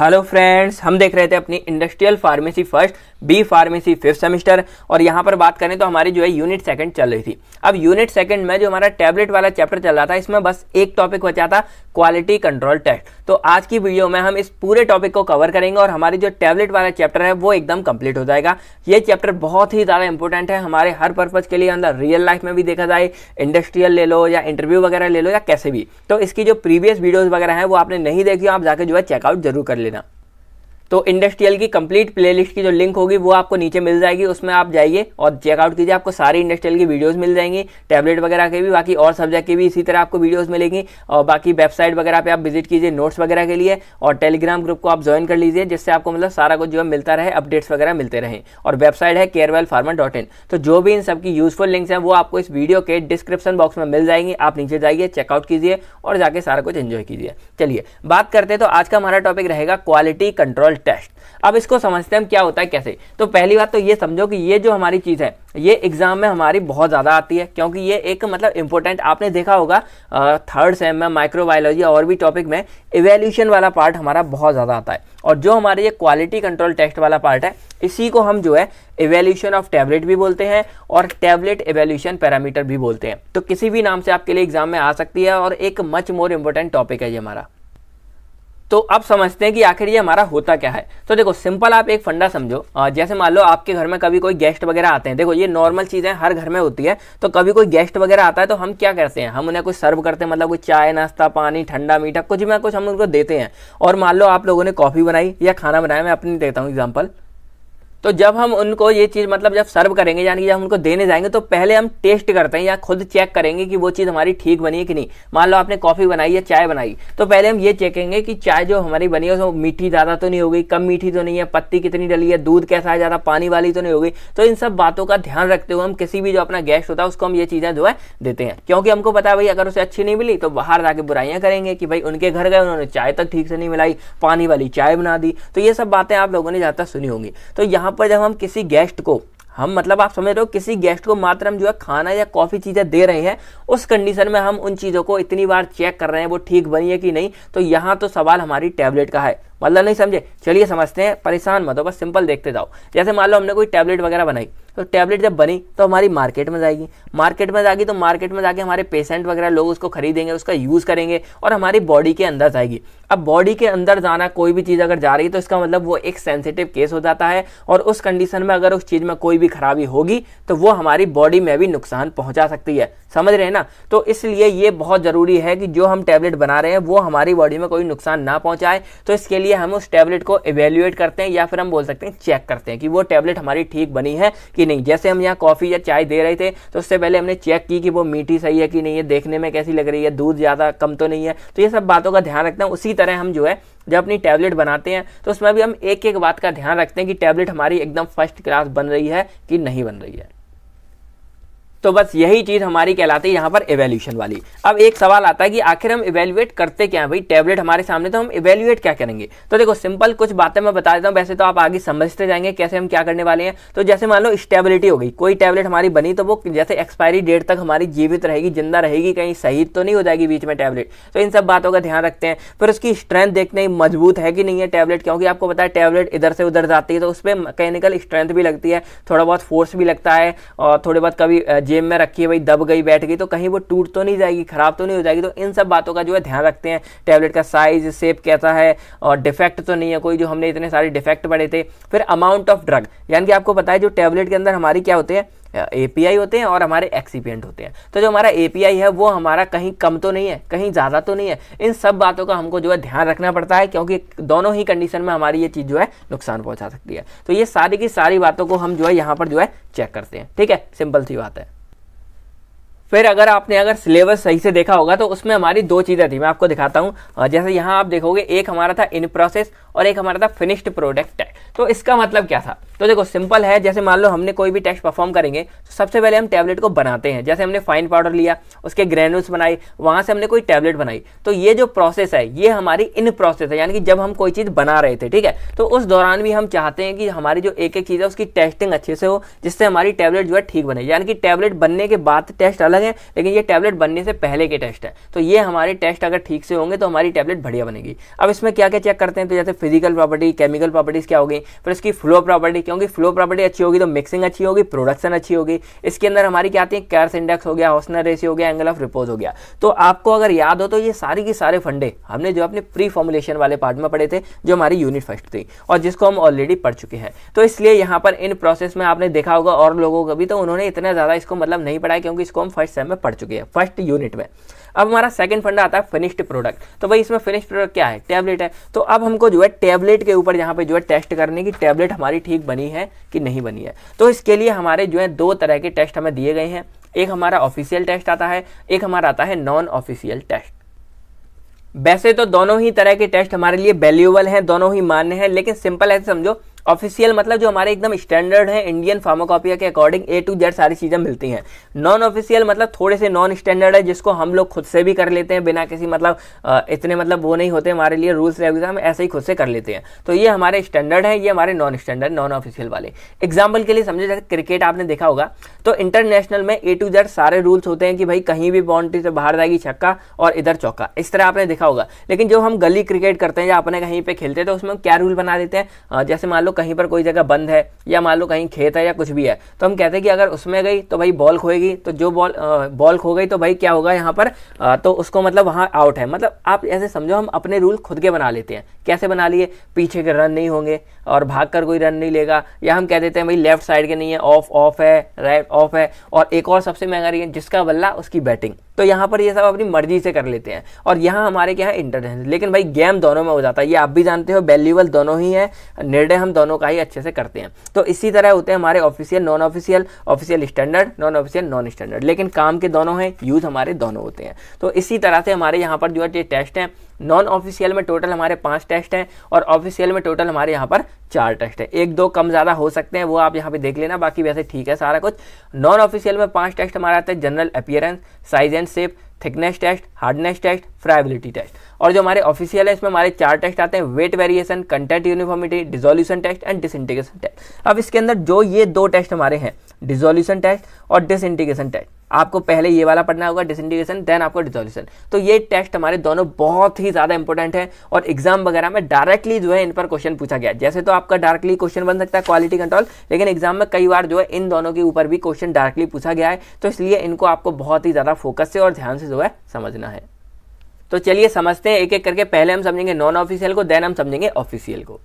hello friends हम देख रहे थे अपनी industrial pharmacy first B pharmacy fifth semester और यहाँ पर बात करें तो हमारी जो है यूनिट सेकंड चल रही थी अब यूनिट सेकंड में जो हमारा टैबलेट वाला चैप्टर चल रहा था इसमें बस एक टॉपिक बचा था क्वालिटी कंट्रोल टेस्ट तो आज की वीडियो में हम इस पूरे टॉपिक को कवर करेंगे और हमारी जो टैबलेट वाला चैप्टर है वो एकदम कंप्लीट हो जाएगा ये चैप्टर बहुत ही ज़्यादा इंपॉर्टेंट है हमारे हर पर्पज़ के लिए अंदर रियल लाइफ में भी देखा जाए इंडस्ट्रियल ले लो या इंटरव्यू वगैरह ले लो या कैसे भी तो इसकी जो प्रीवियस वीडियोज़ वगैरह हैं वो आपने नहीं देखी आप जाकर जो है चेकआउट जरूर कर ले না तो इंडस्ट्रियल की कंप्लीट प्लेलिस्ट की जो लिंक होगी वो आपको नीचे मिल जाएगी उसमें आप जाइए और चेकआउट कीजिए आपको सारी इंडस्ट्रियल की वीडियोस मिल जाएंगी टैबलेट वगैरह के भी बाकी और सब्जेक्ट की भी इसी तरह आपको वीडियोस मिलेंगी और बाकी वेबसाइट वगैरह पे आप विजिट कीजिए नोट्स वगैरह के लिए और टेलीग्राम ग्रुप को आप ज्वाइन कर लीजिए जिससे आपको मतलब सारा कुछ जो है मिलता रहे अपडेट्स वगैरह मिलते रहें और वेबसाइट है केयरवेल फार्मा डॉट इन तो जो भी इन सबकी यूजफुल लिंक्स हैं वो आपको इस वीडियो के डिस्क्रिप्शन बॉक्स में मिल जाएंगी आप नीचे जाइए चेकआउट कीजिए और जाके सारा कुछ एंजॉय कीजिए चलिए बात करते हैं तो आज का हमारा टॉपिक रहेगा क्वालिटी कंट्रोल टेस्ट अब इसको समझते हैं क्या होता है कैसे तो पहली बात तो ये समझो कि ये जो हमारी चीज़ है ये एग्ज़ाम में हमारी बहुत ज़्यादा आती है क्योंकि ये एक मतलब इंपॉर्टेंट आपने देखा होगा थर्ड सेम में माइक्रोबायोलॉजी और भी टॉपिक में इवेल्यूशन वाला पार्ट हमारा बहुत ज़्यादा आता है और जो हमारे ये क्वालिटी कंट्रोल टेस्ट वाला पार्ट है इसी को हम जो है इवेल्यूशन ऑफ टैबलेट भी बोलते हैं और टैबलेट इवेल्यूशन पैरामीटर भी बोलते हैं तो किसी भी नाम से आपके लिए एग्जाम में आ सकती है और एक मच मोर इम्पोर्टेंट टॉपिक है ये हमारा तो अब समझते हैं कि आखिर ये हमारा होता क्या है तो देखो सिंपल आप एक फंडा समझो जैसे मान लो आपके घर में कभी कोई गेस्ट वगैरह आते हैं देखो ये नॉर्मल चीज़ें हर घर में होती है तो कभी कोई गेस्ट वगैरह आता है तो हम क्या करते हैं हम उन्हें कुछ सर्व करते हैं मतलब कोई चाय नाश्ता पानी ठंडा मीठा कुछ भी कुछ हम उनको देते हैं और मान लो आप लोगों ने कॉफ़ी बनाई या खाना बनाया मैं अपनी देता हूँ एग्जाम्पल तो जब हम उनको ये चीज़ मतलब जब सर्व करेंगे यानी कि जब उनको देने जाएंगे तो पहले हम टेस्ट करते हैं या खुद चेक करेंगे कि वो चीज़ हमारी ठीक बनी है कि नहीं मान लो आपने कॉफ़ी बनाई या चाय बनाई तो पहले हम ये चेकेंगे कि चाय जो हमारी बनी है उसमें मीठी ज़्यादा तो नहीं होगी कम मीठी तो नहीं है पत्ती कितनी डली है दूध कैसा है ज़्यादा पानी वाली तो नहीं होगी तो इन सब बातों का ध्यान रखते हुए हम किसी भी जो अपना गेस्ट होता है उसको हम ये चीज़ें जो है देते हैं क्योंकि हमको पता है भाई अगर उसे अच्छी नहीं मिली तो बाहर जाके बुराइयाँ करेंगे कि भाई उनके घर गए उन्होंने चाय तक ठीक से नहीं मिलाई पानी वाली चाय बना दी तो ये सब बातें आप लोगों ने ज़्यादा सुनी होंगी तो यहाँ यहाँ पर जब हम किसी गेस्ट को हम मतलब आप समझ रहे हो किसी गेस्ट को मात्र हम जो है खाना या कॉफ़ी चीज़ें दे रहे हैं उस कंडीशन में हम उन चीज़ों को इतनी बार चेक कर रहे हैं वो ठीक बनी है कि नहीं तो यहाँ तो सवाल हमारी टैबलेट का है मतलब नहीं समझे चलिए समझते हैं परेशान मत हो बस सिंपल देखते जाओ जैसे मान लो हमने कोई टैबलेट वगैरह बनाई तो टैबलेट जब बनी तो हमारी मार्केट में जाएगी मार्केट में जाएगी तो मार्केट में जाके हमारे पेशेंट वगैरह लोग उसको खरीदेंगे उसका यूज़ करेंगे और हमारी बॉडी के अंदर जाएगी अब बॉडी के अंदर जाना कोई भी चीज़ अगर जा रही है तो इसका मतलब वो एक सेंसिटिव केस हो जाता है और उस कंडीशन में अगर उस चीज़ में कोई भी खराबी होगी तो वो हमारी बॉडी में भी नुकसान पहुंचा सकती है समझ रहे हैं ना तो इसलिए ये बहुत ज़रूरी है कि जो हम टैबलेट बना रहे हैं वो हमारी बॉडी में कोई नुकसान ना पहुँचाए तो इसके लिए हम उस टैबलेट को एवेल्यूएट करते हैं या फिर हम बोल सकते हैं चेक करते हैं कि वो टैबलेट हमारी ठीक बनी है कि नहीं जैसे हम यहाँ कॉफ़ी या चाय दे रहे थे तो उससे पहले हमने चेक की कि वो मीठी सही है कि नहीं है देखने में कैसी लग रही है दूध ज़्यादा कम तो नहीं है तो ये सब बातों का ध्यान रखना उसी तरह हम जो है जब अपनी टैबलेट बनाते हैं तो उसमें भी हम एक एक बात का ध्यान रखते हैं कि टैबलेट हमारी एकदम फर्स्ट क्लास बन रही है कि नहीं बन रही है तो बस यही चीज़ हमारी कहलाती है यहाँ पर इवेल्यूशन वाली अब एक सवाल आता है कि आखिर हम इवेल्युएट करते क्या है भाई टेबलेट हमारे सामने तो हम इवेल्युएट क्या करेंगे तो देखो सिंपल कुछ बातें मैं बता देता हूँ वैसे तो आप आगे समझते जाएंगे कैसे हम क्या करने वाले हैं तो जैसे मान लो स्टेबिलिटी हो गई कोई टैबलेट हमारी बनी तो वो जैसे एक्सपायरी डेट तक हमारी जीवित रहेगी जिंदा रहेगी कहीं सही तो नहीं हो जाएगी बीच में टैबलेट तो इन सब बातों का ध्यान रखते हैं फिर उसकी स्ट्रेंथ देखते हैं मजबूत है कि नहीं है टैबलेट क्योंकि आपको पता है टैबलेट इधर से उधर जाती है तो उस पर मैकेनिकल स्ट्रेंथ भी लगती है थोड़ा बहुत फोर्स भी लगता है और थोड़े बहुत कभी जेब में रखी है भाई दब गई बैठ गई तो कहीं वो टूट तो नहीं जाएगी ख़राब तो नहीं हो जाएगी तो इन सब बातों का जो है ध्यान रखते हैं टैबलेट का साइज सेप कैसा है और डिफेक्ट तो नहीं है कोई जो हमने इतने सारे डिफेक्ट पड़े थे फिर अमाउंट ऑफ ड्रग यानी कि आपको पता है जो टैबलेट के अंदर हमारी क्या होते हैं ए होते हैं और हमारे एक्सीपेंट होते हैं तो जो हमारा ए है वो हमारा कहीं कम तो नहीं है कहीं ज़्यादा तो नहीं है इन सब बातों का हमको जो है ध्यान रखना पड़ता है क्योंकि दोनों ही कंडीशन में हमारी ये चीज़ जो है नुकसान पहुंचा सकती है तो ये सारी की सारी बातों को हम जो है यहाँ पर जो है चेक करते हैं ठीक है सिंपल सी बात है फिर अगर आपने अगर सिलेबस सही से देखा होगा तो उसमें हमारी दो चीज़ें थी मैं आपको दिखाता हूँ जैसे यहाँ आप देखोगे एक हमारा था इन प्रोसेस और एक हमारा था फिनिश्ड प्रोडक्ट है तो इसका मतलब क्या था तो देखो सिंपल है जैसे मान लो हमने कोई भी टेस्ट परफॉर्म करेंगे तो सबसे पहले हम टैबलेट को बनाते हैं जैसे हमने फाइन पाउडर लिया उसके ग्रेनुल्स बनाए वहाँ से हमने कोई टैबलेट बनाई तो ये जो प्रोसेस है ये हमारी इन प्रोसेस है यानी कि जब हम कोई चीज़ बना रहे थे ठीक है तो उस दौरान भी हम चाहते हैं कि हमारी जो एक एक चीज़ है उसकी टेस्टिंग अच्छे से हो जिससे हमारी टैबलेट जो है ठीक बने यानी कि टैबलेट बनने के बाद टेस्ट अलग है लेकिन ये टैबलेट बनने से पहले के टेस्ट है तो ये हमारे टेस्ट अगर ठीक से होंगे तो हमारी टैबलेट बढ़िया बनेगी अब इसमें क्या क्या चेक करते हैं तो जैसे फिजिकल प्रॉपर्टी केमिकल प्रॉपर्टीज़ क्या होगी फिर इसकी फ्लो प्रॉपर्टी क्योंकि फ्लो प्रॉपर्टी अच्छी होगी तो मिक्सिंग अच्छी होगी प्रोडक्शन अच्छी होगी इसके अंदर हमारी क्या आती है कैर्स इंडेक्स हो गया हॉस्नर रेसी हो गया एंगल ऑफ रिपोज हो गया तो आपको अगर याद हो तो ये सारी के सारे फंडे हमने जो अपने प्री फॉर्मुलेशन वाले पार्ट में पढ़े थे जो हमारी यूनिट फर्स्ट थी और जिसको हम ऑलरेडी पढ़ चुके हैं तो इसलिए यहाँ पर इन प्रोसेस में आपने देखा होगा और लोगों को भी तो उन्होंने इतना ज़्यादा इसको मतलब नहीं पढ़ाया क्योंकि इसको हम फर्स्ट सेम में पढ़ चुके हैं फर्स्ट यूनिट में अब हमारा सेकंड फंडा आता है फिनिश्ड प्रोडक्ट तो भाई इसमें फिनिश्ड प्रोडक्ट क्या है टैबलेट है तो अब हमको जो है टैबलेट के ऊपर यहाँ पे जो है टेस्ट करने की टैबलेट हमारी ठीक बनी है कि नहीं बनी है तो इसके लिए हमारे जो है दो तरह के टेस्ट हमें दिए गए हैं एक हमारा ऑफिशियल टेस्ट आता है एक हमारा आता है नॉन ऑफिशियल टेस्ट वैसे तो दोनों ही तरह के टेस्ट हमारे लिए वैल्यूएबल हैं दोनों ही मान्य हैं लेकिन सिंपल ऐसे समझो ऑफिशियल मतलब जो हमारे एकदम स्टैंडर्ड है इंडियन फार्मोकॉपिया के अकॉर्डिंग ए टू जेड सारी चीज़ें मिलती हैं नॉन ऑफिशियल मतलब थोड़े से नॉन स्टैंडर्ड है जिसको हम लोग खुद से भी कर लेते हैं बिना किसी मतलब इतने मतलब वो नहीं होते हमारे लिए रूल्स रेगुलेशन हम ऐसे ही खुद से कर लेते हैं तो ये हमारे स्टैंडर्ड है ये हमारे नॉन स्टैंडर्ड नॉन ऑफिशियल वाले एग्जाम्पल के लिए समझे जैसे क्रिकेट आपने देखा होगा तो इंटरनेशनल में ए टू जेड सारे रूल्स होते हैं कि भाई कहीं भी बाउंड्री से बाहर जाएगी छक्का और इधर चौका इस तरह आपने देखा होगा लेकिन जो हम गली क्रिकेट करते हैं या अपने कहीं पर खेलते हैं तो उसमें क्या रूल बना देते हैं जैसे मान लो कहीं पर कोई जगह बंद है या मान लो कहीं खेत है या कुछ भी है तो हम कहते हैं कि अगर उसमें गई तो भाई बॉल खोएगी तो जो बॉल बॉल खो गई तो भाई क्या होगा यहाँ पर आ, तो उसको मतलब वहाँ आउट है मतलब आप ऐसे समझो हम अपने रूल खुद के बना लेते हैं कैसे बना लिए पीछे के रन नहीं होंगे और भाग कर कोई रन नहीं लेगा या हम कह देते हैं भाई लेफ्ट साइड के नहीं है ऑफ ऑफ है राइट ऑफ है और एक और सबसे महंगा रही है जिसका बल्ला उसकी बैटिंग तो यहाँ पर ये सब अपनी मर्जी से कर लेते हैं और यहाँ हमारे क्या है इंटरटेनमेंट लेकिन भाई गेम दोनों में हो जाता है ये आप भी जानते हो वैल्यूबल दोनों ही है निर्णय हम दोनों का ही अच्छे से करते हैं तो इसी तरह होते हैं हमारे official non official official standard non official non standard लेकिन काम के दोनों हैं यूज हमारे दोनों होते हैं तो इसी तरह से हमारे यहाँ पर जो है टेस्ट हैं नॉन ऑफिशियल में टोटल हमारे पाँच टेस्ट हैं और ऑफिशियल में टोटल हमारे यहाँ पर चार टेस्ट है एक दो कम ज़्यादा हो सकते हैं वो आप यहाँ पे देख लेना बाकी वैसे ठीक है सारा कुछ नॉन ऑफिशियल में पाँच टेस्ट हमारे आते हैं general appearance size and shape thickness test hardness test friability test और जो हमारे ऑफिशियल है इसमें हमारे चार टेस्ट आते हैं weight variation content uniformity dissolution test and disintegration test अब इसके अंदर जो ये दो टेस्ट हमारे हैं डिजोल्यूशन टेस्ट और डिसइंटीग्रेशन टेस्ट आपको पहले ये वाला पढ़ना होगा डिसइंटीग्रेशन देन आपको डिजोल्यूशन तो ये टेस्ट हमारे दोनों बहुत ही ज़्यादा इंपॉर्टेंट है और एग्जाम वगैरह में डायरेक्टली जो है इन पर क्वेश्चन पूछा गया जैसे तो आपका डायरेक्टली क्वेश्चन बन सकता है क्वालिटी कंट्रोल लेकिन एग्जाम में कई बार जो है इन दोनों के ऊपर भी क्वेश्चन डायरेक्टली पूछा गया है तो इसलिए इनको आपको बहुत ही ज़्यादा फोकस से और ध्यान से जो है समझना है तो चलिए समझते हैं एक एक करके पहले हम समझेंगे नॉन ऑफिशियल को देन हम समझेंगे ऑफिशियल को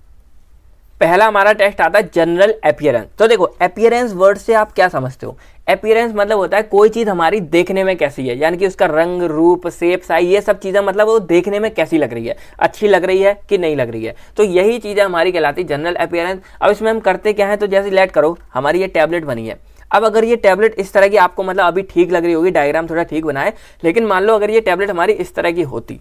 पहला हमारा टेस्ट आता है जनरल अपियरेंस तो देखो अपियरेंस वर्ड से आप क्या समझते हो अपियरेंस मतलब होता है कोई चीज़ हमारी देखने में कैसी है यानी कि उसका रंग रूप सेप साइज ये सब चीज़ें मतलब वो देखने में कैसी लग रही है अच्छी लग रही है कि नहीं लग रही है तो यही चीज़ें हमारी कहलाती है जनरल अपियरेंस अब इसमें हम करते क्या है तो जैसे लेट करो हमारी ये टैबलेट बनी है अब अगर ये टैबलेट इस तरह की आपको मतलब अभी ठीक लग रही होगी डायग्राम थोड़ा ठीक बनाए लेकिन मान लो अगर ये टैबलेट हमारी इस तरह की होती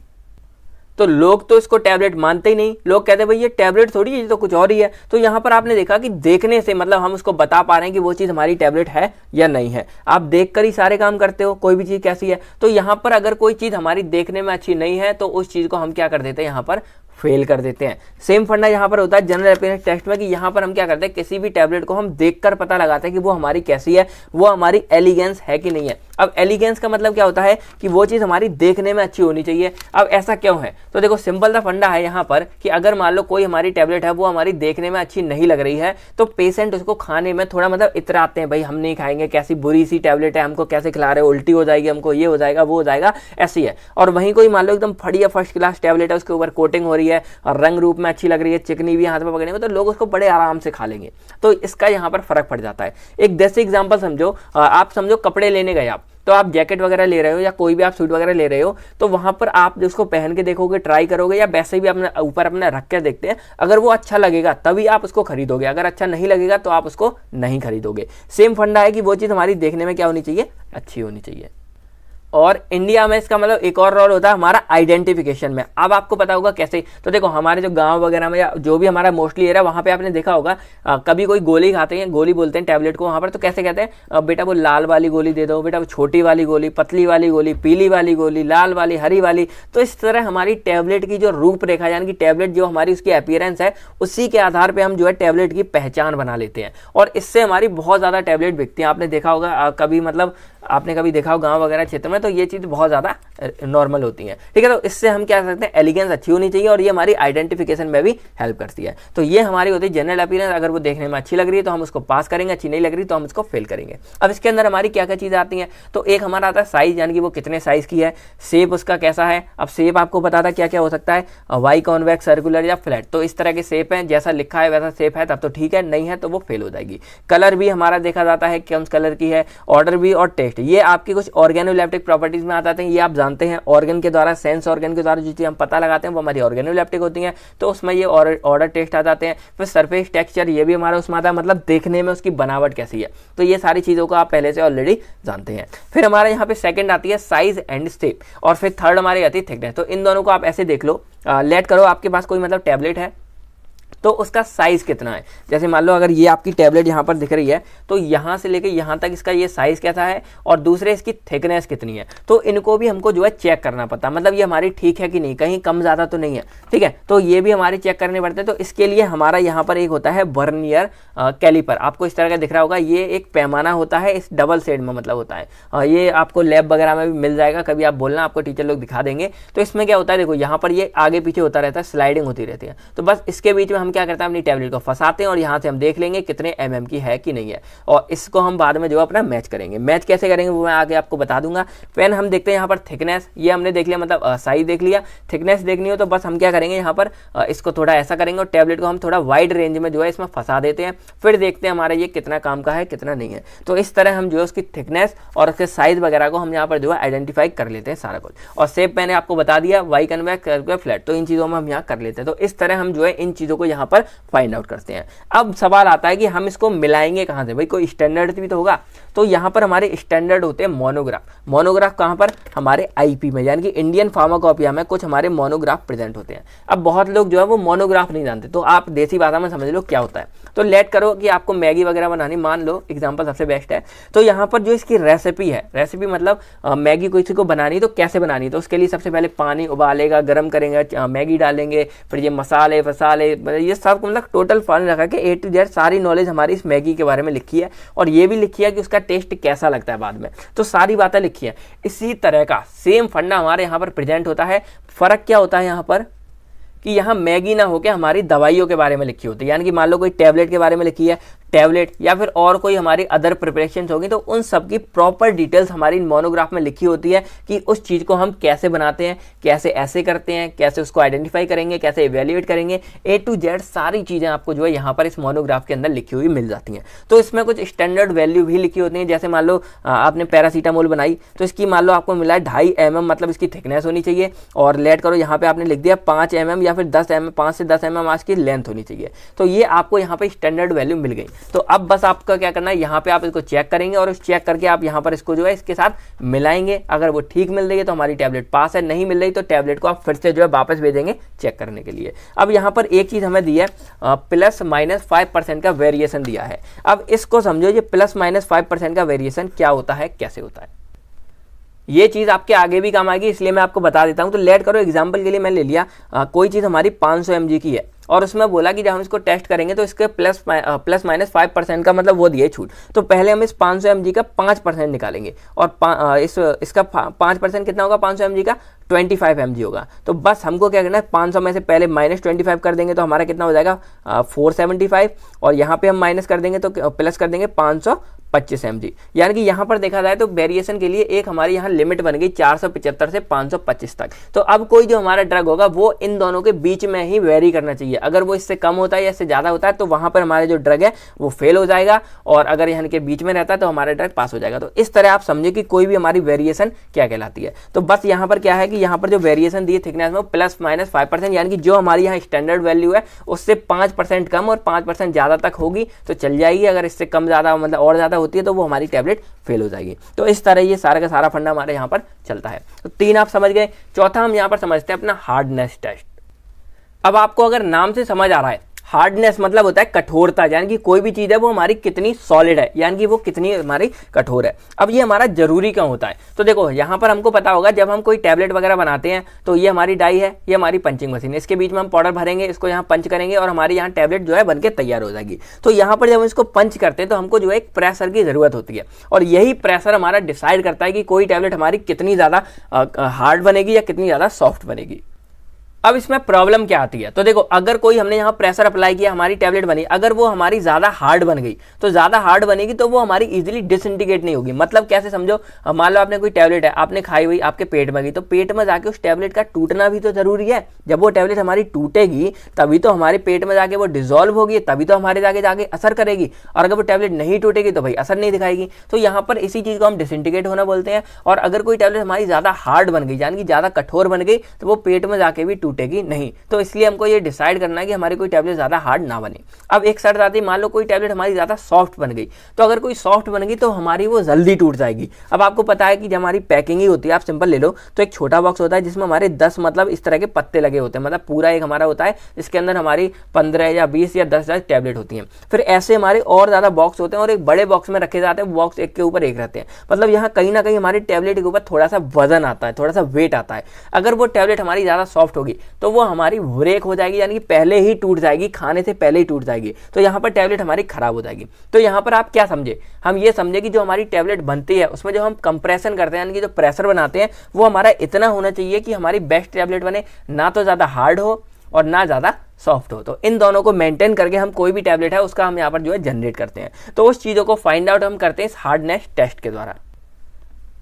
तो लोग तो इसको टैबलेट मानते ही नहीं लोग कहते भाई ये टैबलेट थोड़ी है ये तो कुछ और ही है तो यहाँ पर आपने देखा कि देखने से मतलब हम उसको बता पा रहे हैं कि वो चीज़ हमारी टैबलेट है या नहीं है आप देख कर ही सारे काम करते हो कोई भी चीज़ कैसी है तो यहाँ पर अगर कोई चीज़ हमारी देखने में अच्छी नहीं है तो उस चीज़ को हम क्या कर देते हैं यहाँ पर फेल कर देते हैं सेम फंडा यहाँ पर होता है जनरल अपीयरेंस टेस्ट में कि यहाँ पर हम क्या करते हैं किसी भी टैबलेट को हम देखकर पता लगाते हैं कि वो हमारी कैसी है वो हमारी एलिगेंस है कि नहीं है अब एलिगेंस का मतलब क्या होता है कि वो चीज़ हमारी देखने में अच्छी होनी चाहिए अब ऐसा क्यों है तो देखो सिंपल सा फंडा है यहाँ पर कि अगर मान लो कोई हमारी टैबलेट है वो हमारी देखने में अच्छी नहीं लग रही है तो पेशेंट उसको खाने में थोड़ा मतलब इतराते हैं भाई हम नहीं खाएंगे कैसी बुरी सी टैबलेट है हमको कैसे खिला रहे हो उल्टी हो जाएगी हमको ये हो जाएगा वो हो जाएगा ऐसी है और वहीं कोई मान लो एकदम फड़ी फर्स्ट क्लास टैबलेट है उसके ऊपर कोटिंग हो रही रही है और रंग रूप में अच्छी लग रही है चिकनी भी हाथ में पकड़ेंगे तो लोग उसको बड़े आराम से खा लेंगे तो इसका यहाँ पर फर्क पड़ जाता है एक जैसे एग्जाम्पल समझो आप समझो कपड़े लेने गए आप तो आप जैकेट वगैरह ले रहे हो या कोई भी आप सूट वगैरह ले रहे हो तो वहाँ पर आप उसको पहन के देखोगे ट्राई करोगे या वैसे भी अपने ऊपर अपना रख के देखते हैं अगर वो अच्छा लगेगा तभी आप उसको खरीदोगे अगर अच्छा नहीं लगेगा तो आप उसको नहीं खरीदोगे सेम फंडा है कि वो चीज़ हमारी देखने में क्या होनी चाहिए अच्छी होनी चाहिए और इंडिया में इसका मतलब एक और रोल होता है हमारा आइडेंटिफिकेशन में अब आपको पता होगा कैसे तो देखो हमारे जो गांव वगैरह में या जो भी हमारा मोस्टली एरिया वहां पे आपने देखा होगा आ, कभी कोई गोली खाते हैं गोली बोलते हैं टैबलेट को वहां पर तो कैसे कहते हैं बेटा वो लाल वाली गोली दे दो बेटा वो छोटी वाली गोली पतली वाली गोली पीली वाली गोली लाल वाली हरी वाली तो इस तरह हमारी टैबलेट की जो रूपरेखा यानी कि टैबलेट जो हमारी उसकी अपियरेंस है उसी के आधार पर हम जो है टैबलेट की पहचान बना लेते हैं और इससे हमारी बहुत ज़्यादा टैबलेट बिकती है आपने देखा होगा कभी मतलब आपने कभी देखा हो गांव वगैरह क्षेत्र में तो ये चीज़ बहुत ज़्यादा नॉर्मल होती है ठीक है तो इससे हम क्या कर सकते हैं एलिगेंस अच्छी होनी चाहिए और ये हमारी आइडेंटिफिकेशन में भी हेल्प करती है तो ये हमारी होती है जनरल अपीरेंस अगर वो देखने में अच्छी लग रही है तो हम उसको पास करेंगे अच्छी नहीं लग रही तो हम इसको फेल करेंगे अब इसके अंदर हमारी क्या क्या चीज़ें आती है तो एक हमारा आता है साइज यानी कि वो कितने साइज़ की है सेप उसका कैसा है अब सेप आपको बताता क्या क्या हो सकता है वाई कॉन्वैक्स सर्कुलर या फ्लैट तो इस तरह के सेप हैं जैसा लिखा है वैसा सेप है तब तो ठीक है नहीं है तो वो फेल हो जाएगी कलर भी हमारा देखा जाता है कौन कलर की है ऑर्डर भी और टेस्ट लेफ्ट ये आपके कुछ ऑर्गेनोलेप्टिक प्रॉपर्टीज में आता है ये आप जानते हैं ऑर्गन के द्वारा सेंस ऑर्गन के द्वारा जो चीज़ हम पता लगाते हैं वो हमारी ऑर्गेनोलेप्टिक होती है तो उसमें ये ऑर्डर टेस्ट आ जाते हैं फिर सरफेस टेक्स्चर ये भी हमारा उसमें आता है मतलब देखने में उसकी बनावट कैसी है तो ये सारी चीज़ों को आप पहले से ऑलरेडी जानते हैं फिर हमारे यहाँ पे सेकंड आती है साइज एंड स्टेप और फिर थर्ड हमारी आती है थिकनेस तो इन दोनों को आप ऐसे देख लो लेट करो आपके पास कोई मतलब टैबलेट है तो उसका साइज़ कितना है जैसे मान लो अगर ये आपकी टैबलेट यहाँ पर दिख रही है तो यहाँ से लेकर यहाँ तक इसका ये साइज़ कैसा है और दूसरे इसकी थिकनेस कितनी है तो इनको भी हमको जो है चेक करना पड़ता है मतलब ये हमारी ठीक है कि नहीं कहीं कम ज़्यादा तो नहीं है ठीक है तो ये भी हमारे चेक करने पड़ते हैं तो इसके लिए हमारा यहाँ पर एक होता है बर्नियर कैलीपर आपको इस तरह का दिख रहा होगा ये एक पैमाना होता है इस डबल सेड में मतलब होता है ये आपको लैब वगैरह में भी मिल जाएगा कभी आप बोलना आपको टीचर लोग दिखा देंगे तो इसमें क्या होता है देखो यहाँ पर ये आगे पीछे होता रहता है स्लाइडिंग होती रहती है तो बस इसके बीच में हम क्या करते हैं अपनी टैबलेट को फंसाते हैं और यहाँ से हम देख लेंगे कितने एम mm की है कि नहीं है और इसको हम बाद में जो अपना मैच करेंगे मैच कैसे करेंगे वो मैं आगे आपको बता दूंगा पेन हम देखते हैं यहाँ पर थिकनेस ये हमने देख लिया मतलब साइज देख लिया थिकनेस देखनी हो तो बस हम क्या करेंगे यहाँ पर इसको थोड़ा ऐसा करेंगे और टैबलेट को हम थोड़ा वाइड रेंज में जो है इसमें फंसा देते हैं फिर देखते हैं हमारा ये कितना काम का है कितना नहीं है तो इस तरह हम जो है उसकी थिकनेस और उसके साइज वगैरह को हम यहाँ पर जो है आइडेंटिफाई कर लेते हैं सारा कुछ और सेप मैंने आपको बता दिया वाई कन्वैक फ्लैट तो इन चीज़ों में हम यहाँ कर लेते हैं तो इस तरह हम जो है इन चीज़ों को यहाँ पर फाइंड आउट करते हैं अब सवाल आता है कि हम इसको मिलाएंगे कहाँ से भाई कोई स्टैंडर्ड भी तो होगा तो यहाँ पर हमारे स्टैंडर्ड होते हैं मोनोग्राफ मोनोग्राफ कहाँ पर हमारे आईपी में यानी कि इंडियन फार्माकॉपिया में कुछ हमारे मोनोग्राफ प्रेजेंट होते हैं अब बहुत लोग जो है वो मोनोग्राफ नहीं जानते तो आप देसी भाषा में समझ लो क्या होता है तो लेट करो कि आपको मैगी वगैरह बनानी मान लो एग्जाम्पल सबसे बेस्ट है तो यहाँ पर जो इसकी रेसिपी है रेसिपी मतलब मैगी किसी को बनानी तो कैसे बनानी तो उसके लिए सबसे पहले पानी उबालेगा गर्म करेंगे मैगी डालेंगे फिर ये मसाले वसाले मतलब ये सब मतलब टोटल फॉर्म रखा कि ए टू जेड सारी नॉलेज हमारी इस मैगी के बारे में लिखी है और ये भी लिखी है कि उसका टेस्ट कैसा लगता है बाद में तो सारी बातें लिखी है इसी तरह का सेम फंडा हमारे यहाँ पर प्रेजेंट होता है फ़र्क क्या होता है यहाँ पर कि यहाँ मैगी ना होकर हमारी दवाइयों के बारे में लिखी होती है यानी कि मान लो कोई टैबलेट के बारे में लिखी है टैबलेट या फिर और कोई हमारी अदर प्रिपरेशन होगी तो उन सब की प्रॉपर डिटेल्स हमारी मोनोग्राफ में लिखी होती है कि उस चीज़ को हम कैसे बनाते हैं कैसे ऐसे करते हैं कैसे उसको आइडेंटिफाई करेंगे कैसे इवेल्युएट करेंगे ए टू जेड सारी चीज़ें आपको जो है यहाँ पर इस मोनोग्राफ के अंदर लिखी हुई मिल जाती हैं तो इसमें कुछ स्टैंडर्ड वैल्यू भी लिखी होती है जैसे मान लो आपने पैरासीटामोल बनाई तो इसकी मान लो आपको मिला है ढाई एम मतलब इसकी थिकनेस होनी चाहिए और लेट करो यहाँ पर आपने लिख दिया पाँच एम या या फिर दस एम पाँच से दस एम एम आज की लेंथ होनी चाहिए तो ये आपको यहाँ पर स्टैंडर्ड वैल्यू मिल गई तो अब बस आपका क्या करना है यहाँ पर आप इसको चेक करेंगे और चेक करके आप यहाँ पर इसको जो है इसके साथ मिलाएंगे अगर वो ठीक मिल रही है तो हमारी टैबलेट पास है नहीं मिल रही तो टैबलेट को आप फिर से जो है वापस भेजेंगे चेक करने के लिए अब यहाँ पर एक चीज़ हमें दी है प्लस माइनस फाइव परसेंट का वेरिएशन दिया है अब इसको समझो ये प्लस माइनस फाइव परसेंट का वेरिएशन क्या होता है कैसे होता है ये चीज़ आपके आगे भी काम आएगी इसलिए मैं आपको बता देता हूँ तो लेट करो एग्जाम्पल के लिए मैं ले लिया आ, कोई चीज़ हमारी 500 सौ की है और उसमें बोला कि जब हम इसको टेस्ट करेंगे तो इसके plus plus minus five percent का मतलब वो दिए छूट तो पहले हम इस पांच सौ का पांच परसेंट निकालेंगे और पा, इस इसका पांच परसेंट कितना होगा पांच सौ का ट्वेंटी फाइव एम जी होगा तो बस हमको क्या करना है पाँच सौ में से पहले माइनस ट्वेंटी फाइव कर देंगे तो हमारा कितना हो जाएगा फोर सेवेंटी फाइव और यहाँ पे हम माइनस कर देंगे तो प्लस कर देंगे पाँच सौ पच्चीस एम जी यानी कि यहाँ पर देखा जाए तो वेरिएशन के लिए एक हमारी यहाँ लिमिट बन गई चार सौ पचहत्तर से पाँच सौ पच्चीस तक तो अब कोई जो हमारा ड्रग होगा वो इन दोनों के बीच में ही वेरी करना चाहिए अगर वो इससे कम होता है या इससे ज़्यादा होता है तो वहाँ पर हमारे जो ड्रग है वो फेल हो जाएगा और अगर यहाँ के बीच में रहता है तो हमारा ड्रग पास हो जाएगा तो इस तरह आप समझे कि कोई भी हमारी वेरिएशन क्या कहलाती है तो बस यहाँ पर क्या है कि कि यहाँ पर जो वेरिएशन दिए थिकनेस में प्लस माइनस फाइव परसेंट यानी कि जो हमारी यहाँ स्टैंडर्ड वैल्यू है उससे पाँच परसेंट कम और पाँच परसेंट ज़्यादा तक होगी तो चल जाएगी अगर इससे कम ज़्यादा मतलब और ज़्यादा होती है तो वो हमारी टैबलेट फेल हो जाएगी तो इस तरह ये सारा का सारा फंडा हमारे यहाँ पर चलता है तो तीन आप समझ गए चौथा हम यहाँ पर समझते हैं अपना हार्डनेस टेस्ट अब आपको अगर नाम से समझ आ रहा है हार्डनेस मतलब होता है कठोरता यानी कि कोई भी चीज़ है वो हमारी कितनी सॉलिड है यानी कि वो कितनी हमारी कठोर है अब ये हमारा जरूरी क्यों होता है तो देखो यहां पर हमको पता होगा जब हम कोई टैबलेट वगैरह बनाते हैं तो ये हमारी डाई है ये हमारी पंचिंग मशीन है इसके बीच में हम पाउडर भरेंगे इसको यहाँ पंच करेंगे और हमारी यहाँ टैबलेट जो है बन के तैयार हो जाएगी तो यहाँ पर जब हम इसको पंच करते हैं तो हमको जो है एक प्रेशर की ज़रूरत होती है और यही प्रेशर हमारा डिसाइड करता है कि कोई टैबलेट हमारी कितनी ज़्यादा हार्ड बनेगी या कितनी ज़्यादा सॉफ्ट बनेगी अब इसमें प्रॉब्लम क्या आती है तो देखो अगर कोई हमने यहाँ प्रेशर अप्लाई किया हमारी टैबलेट बनी अगर वो हमारी ज़्यादा हार्ड बन गई तो ज़्यादा हार्ड बनेगी तो वो हमारी इजिली डिसइंटीग्रेट नहीं होगी मतलब कैसे समझो मान लो आपने कोई टैबलेट है आपने खाई हुई आपके पेट में गई तो पेट में जाके उस टैबलेट का टूटना भी तो ज़रूरी है जब वो टैबलेट हमारी टूटेगी तभी तो हमारे पेट में जाके वो डिजोल्व होगी तभी तो हमारे जाके जाके असर करेगी और अगर वो टैबलेट नहीं टूटेगी तो भाई असर नहीं दिखाएगी तो यहाँ पर इसी चीज़ को हम डिसइंटीग्रेट होना बोलते हैं और अगर कोई टैबलेट हमारी ज़्यादा हार्ड बन गई यानी कि ज़्यादा कठोर बन गई तो वो पेट में जाके भी टूट टूटेगी नहीं तो इसलिए हमको ये डिसाइड करना है कि हमारी कोई टैबलेट ज़्यादा हार्ड ना बने अब एक शर्त आती मान लो कोई टैबलेट हमारी ज़्यादा सॉफ्ट बन गई तो अगर कोई सॉफ्ट बन गई तो हमारी वो जल्दी टूट जाएगी अब आपको पता है कि जब हमारी पैकिंग ही होती है आप सिंपल ले लो तो एक छोटा बॉक्स होता है जिसमें हमारे दस मतलब इस तरह के पत्ते लगे होते हैं मतलब पूरा एक हमारा होता है जिसके अंदर हमारी पंद्रह या बीस या दस हजार टैबलेट होती हैं फिर ऐसे हमारे और ज़्यादा बॉक्स होते हैं और एक बड़े बॉक्स में रखे जाते हैं बॉक्स एक के ऊपर एक रहते हैं मतलब यहाँ कहीं ना कहीं हमारी टैबलेट के ऊपर थोड़ा सा वजन आता है थोड़ा सा वेट आता है अगर वो टैबलेट हमारी ज़्यादा सॉफ्ट होगी तो वो हमारी ब्रेक हो जाएगी यानी कि पहले ही टूट जाएगी खाने से पहले ही टूट जाएगी तो यहाँ पर टैबलेट हमारी खराब हो जाएगी तो यहाँ पर आप क्या समझे हम ये समझे कि जो हमारी टैबलेट बनती है उसमें जो हम कंप्रेशन करते हैं यानी कि जो प्रेशर बनाते हैं वो हमारा इतना होना चाहिए कि हमारी बेस्ट टैबलेट बने ना तो ज़्यादा हार्ड हो और ना ज़्यादा सॉफ्ट हो तो इन दोनों को मेंटेन करके हम कोई भी टैबलेट है उसका हम यहाँ पर जो है जनरेट करते हैं तो उस चीज़ों को फाइंड आउट हम करते हैं इस हार्डनेस टेस्ट के द्वारा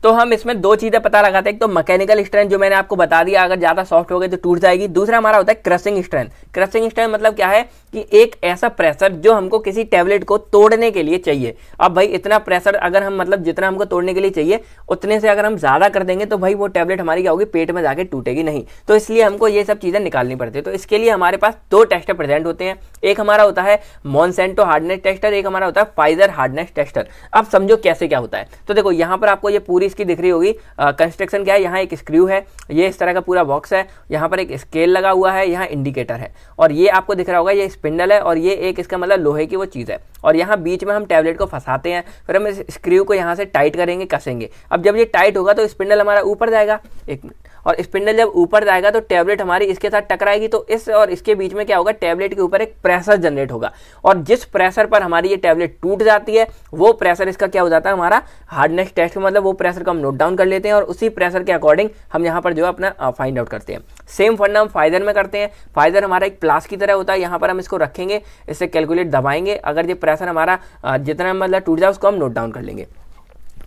तो हम इसमें दो चीज़ें पता लगाते हैं एक तो मैकेनिकल स्ट्रेंथ जो मैंने आपको बता दिया अगर ज़्यादा सॉफ्ट हो गए तो टूट जाएगी दूसरा हमारा होता है क्रशिंग स्ट्रेंथ क्रशिंग स्ट्रेंथ मतलब क्या है कि एक ऐसा प्रेशर जो हमको किसी टैबलेट को तोड़ने के लिए चाहिए अब भाई इतना प्रेशर अगर हम मतलब जितना हमको तोड़ने के लिए चाहिए उतने से अगर हम ज़्यादा कर देंगे तो भाई वो टैबलेट हमारी क्या होगी पेट में जाके टूटेगी नहीं तो इसलिए हमको ये सब चीज़ें निकालनी पड़ती है तो इसके लिए हमारे पास दो टेस्ट प्रेजेंट होते हैं एक हमारा होता है मॉनसेंटो हार्डनेस टेस्टर एक हमारा होता है फाइजर हार्डनेस टेस्टर अब समझो कैसे क्या होता है तो देखो यहां पर आपको ये पूरी इसकी दिख रही होगी कंस्ट्रक्शन क्या है यहाँ एक स्क्रू है ये इस तरह का पूरा बॉक्स है यहाँ पर एक स्केल लगा हुआ है यहाँ इंडिकेटर है और ये आपको दिख रहा होगा ये स्पिंडल है और ये एक इसका मतलब लोहे की वो चीज़ है और यहाँ बीच में हम टैबलेट को फंसाते हैं फिर हम इस स्क्रू को यहाँ से टाइट करेंगे कसेंगे अब जब ये टाइट होगा तो स्पिंडल हमारा ऊपर जाएगा एक और स्पिंडल जब ऊपर जाएगा तो टैबलेट हमारी इसके साथ टकराएगी तो इस और इसके बीच में क्या होगा टैबलेट के ऊपर एक प्रेशर जनरेट होगा और जिस प्रेशर पर हमारी ये टैबलेट टूट जाती है वो प्रेशर इसका क्या हो जाता है हमारा हार्डनेस टेस्ट मतलब वो प्रेशर प्रेशर को हम नोट डाउन कर लेते हैं और उसी प्रेशर के अकॉर्डिंग हम यहाँ पर जो है अपना फाइंड आउट करते हैं सेम फंड हम फाइदर में करते हैं फाइदर हमारा एक प्लास की तरह होता है यहाँ पर हम इसको रखेंगे इससे कैलकुलेट दबाएंगे अगर ये प्रेशर हमारा जितना मतलब टूट जाए उसको हम नोट डाउन कर लेंगे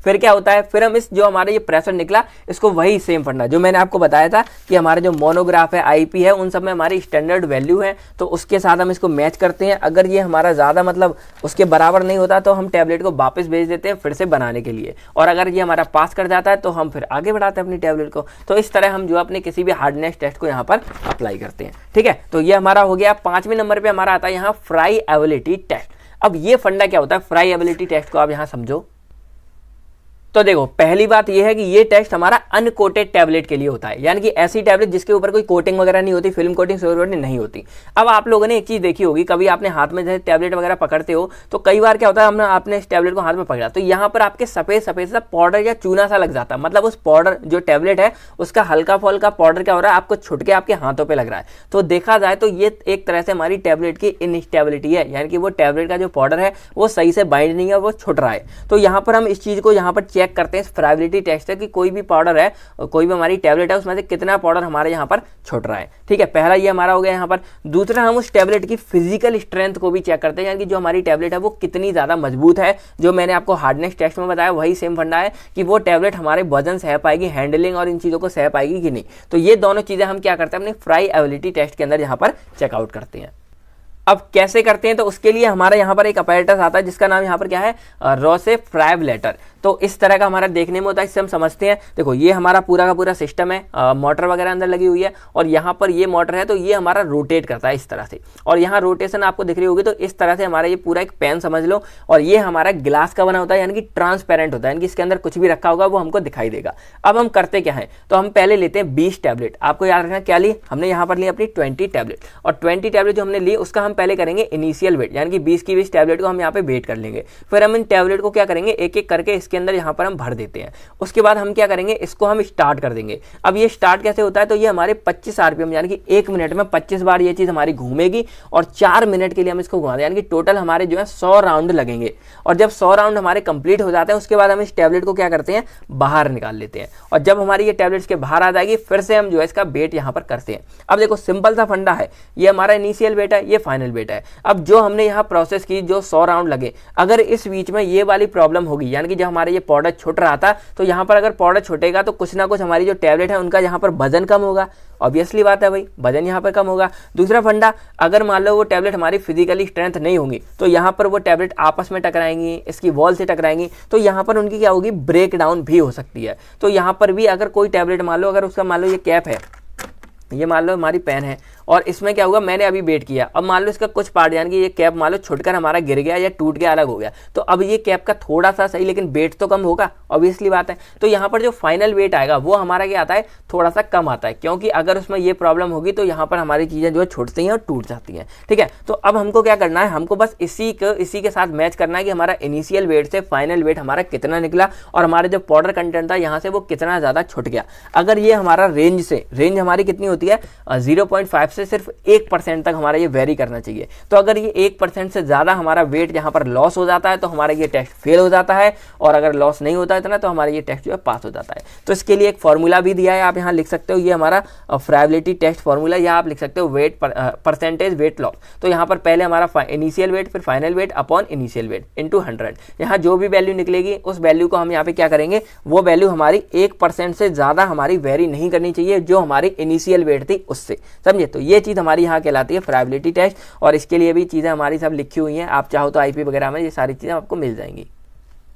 फिर क्या होता है फिर हम इस जो हमारा ये प्रेशर निकला इसको वही सेम फंडा जो मैंने आपको बताया था कि हमारे जो मोनोग्राफ है आईपी है उन सब में हमारी स्टैंडर्ड वैल्यू है तो उसके साथ हम इसको मैच करते हैं अगर ये हमारा ज़्यादा मतलब उसके बराबर नहीं होता तो हम टैबलेट को वापस भेज देते हैं फिर से बनाने के लिए और अगर ये हमारा पास कर जाता है तो हम फिर आगे बढ़ाते हैं अपनी टैबलेट को तो इस तरह हम जो अपने किसी भी हार्डनेस टेस्ट को यहाँ पर अप्लाई करते हैं ठीक है तो ये हमारा हो गया पाँचवें नंबर पर हमारा आता है यहाँ फ्राई एबिलिटी टेस्ट अब ये फंडा क्या होता है फ्राई एबिलिटी टेस्ट को आप यहाँ समझो तो देखो पहली बात यह है कि ये टेस्ट हमारा अनकोटेड टैबलेट के लिए होता है यानी कि ऐसी टैबलेट जिसके ऊपर कोई कोटिंग वगैरह नहीं होती फिल्म कोटिंग नहीं होती अब आप लोगों ने एक चीज़ देखी होगी कभी आपने हाथ में जैसे टैबलेट वगैरह पकड़ते हो तो कई बार क्या होता है हमने आपने इस टैबलेट को हाथ में पकड़ा तो यहां पर आपके सफ़ेद सफ़ेद सा पाउडर या चूना सा लग जाता है मतलब उस पाउडर जो टैबलेट है उसका हल्का फुल्का पाउडर क्या हो रहा है आपको छुटके आपके हाथों पर लग रहा है तो देखा जाए तो ये एक तरह से हमारी टैबलेट की इनस्टेबिलिटी है यानी कि वो टैबलेट का जो पाउडर है वो सही से बाइंड नहीं है वो छुट रहा है तो यहां पर हम इस चीज़ को यहां पर चेक चेक करते हैं फ्राइबिलिटी टेस्ट है कि कोई भी पाउडर है कोई भी हमारी टैबलेट है उसमें से कितना पाउडर हमारे यहाँ पर छुट रहा है ठीक है पहला ये हमारा हो गया यहाँ पर दूसरा हम उस टैबलेट की फिजिकल स्ट्रेंथ को भी चेक करते हैं यानी कि जो हमारी टैबलेट है वो कितनी ज़्यादा मजबूत है जो मैंने आपको हार्डनेस टेस्ट में बताया वही सेम फंडा है कि वो टैबलेट हमारे वजन सह पाएगी हैंडलिंग और इन चीज़ों को सह पाएगी कि नहीं तो ये दोनों चीज़ें हम क्या करते हैं अपने फ्राई एबिलिटी टेस्ट के अंदर यहाँ पर चेकआउट करते हैं अब कैसे करते हैं तो उसके लिए हमारा यहाँ पर एक अपैरेटस आता है जिसका नाम यहाँ पर क्या है रोसे फ्राइव लेटर तो इस तरह का हमारा देखने में होता है इससे हम समझते हैं देखो ये हमारा पूरा का पूरा सिस्टम है मोटर वगैरह अंदर लगी हुई है और यहाँ पर ये मोटर है तो ये हमारा रोटेट करता है इस तरह से और यहाँ रोटेशन आपको दिख रही होगी तो इस तरह से हमारा ये पूरा एक पेन समझ लो और ये हमारा ग्लास का बना होता है यानी कि ट्रांसपेरेंट होता है यानी कि इसके अंदर कुछ भी रखा होगा वो हमको दिखाई देगा अब हम करते क्या है तो हम पहले लेते हैं बीस टैबलेट आपको याद रखना क्या ली हमने यहाँ पर ली अपनी ट्वेंटी टैबलेट और ट्वेंटी टैबलेट जो हमने ली उसका हम पहले करेंगे इनिशियल वेट यानी कि बीस की बीस टैबलेट को हम यहाँ पे वेट कर लेंगे फिर हम इन टैबलेट को क्या करेंगे एक एक करके इसके अंदर यहाँ पर हम भर देते हैं उसके बाद हम क्या करेंगे इसको हम स्टार्ट कर देंगे अब ये स्टार्ट कैसे होता है तो ये हमारे पच्चीस आर यानी कि एक मिनट में पच्चीस बार ये चीज़ हमारी घूमेगी और चार मिनट के लिए हम इसको घुमा यानी कि टोटल हमारे जो है सौ राउंड लगेंगे और जब सौ राउंड हमारे कंप्लीट हो जाते हैं उसके बाद हम इस टैबलेट को क्या करते हैं बाहर निकाल लेते हैं और जब हमारी ये टैबलेट्स के बाहर आ जाएगी फिर से हम जो है इसका वेट यहाँ पर करते हैं अब देखो सिंपल सा फंडा है ये हमारा इनिशियल वेट है ये फाइनल फाइनल वेट है अब जो हमने यहाँ प्रोसेस की जो सौ राउंड लगे अगर इस बीच में ये वाली प्रॉब्लम होगी यानी कि जब हमारे ये पाउडर छुट रहा था तो यहाँ पर अगर पाउडर छुटेगा तो कुछ ना कुछ हमारी जो टैबलेट है उनका यहाँ पर वजन कम होगा ऑब्वियसली बात है भाई वजन यहाँ पर कम होगा दूसरा फंडा अगर मान लो वो टैबलेट हमारी फिजिकली स्ट्रेंथ नहीं होगी तो यहाँ पर वो टैबलेट आपस में टकराएंगी इसकी वॉल से टकराएंगी तो यहाँ पर उनकी क्या होगी ब्रेक डाउन भी हो सकती है तो यहाँ पर भी अगर कोई टैबलेट मान लो अगर उसका मान लो ये कैप है ये मान लो हमारी पेन है और इसमें क्या होगा मैंने अभी वेट किया अब मान लो इसका कुछ पार्ट यानी कि ये कैप मान लो छुटकर हमारा गिर गया या टूट गया अलग हो गया तो अब ये कैप का थोड़ा सा सही लेकिन वेट तो कम होगा ऑब्वियसली बात है तो यहाँ पर जो फाइनल वेट आएगा वो हमारा क्या आता है थोड़ा सा कम आता है क्योंकि अगर उसमें ये प्रॉब्लम होगी तो यहाँ पर हमारी चीज़ें जो है छुटती हैं और टूट जाती हैं ठीक है तो अब हमको क्या करना है हमको बस इसी के इसी के साथ मैच करना है कि हमारा इनिशियल वेट से फाइनल वेट हमारा कितना निकला और हमारा जो पाउडर कंटेंट था यहाँ से वो कितना ज़्यादा छुट गया अगर ये हमारा रेंज से रेंज हमारी कितनी होती है जीरो पॉइंट फाइव से सिर्फ एक परसेंट तक हमारा ये वेरी करना चाहिए तो अगर ये एक परसेंट से ज़्यादा हमारा वेट यहाँ पर लॉस हो जाता है तो हमारा ये टेस्ट फेल हो जाता है और अगर लॉस नहीं होता इतना तो हमारा ये टेस्ट जो है पास हो जाता है तो इसके लिए एक फॉर्मूला भी दिया है आप यहाँ लिख सकते हो ये हमारा फ्राइबिलिटी टेस्ट फॉर्मूला या आप लिख सकते हो वेट परसेंटेज वेट लॉस तो यहाँ पर पहले हमारा इनिशियल वेट फिर final weight upon initial weight into hundred यहाँ जो भी वैल्यू निकलेगी उस वैल्यू को हम यहाँ पे क्या करेंगे वो वैल्यू हमारी एक से ज़्यादा हमारी वेरी नहीं करनी चाहिए जो हमारी इनिशियल वेट थी उससे समझे तो ये चीज़ हमारी यहाँ कहलाती है फ्राइबिलिटी टेस्ट और इसके लिए भी चीज़ें हमारी सब लिखी हुई हैं आप चाहो तो आई वगैरह में ये सारी चीज़ें आपको मिल जाएंगी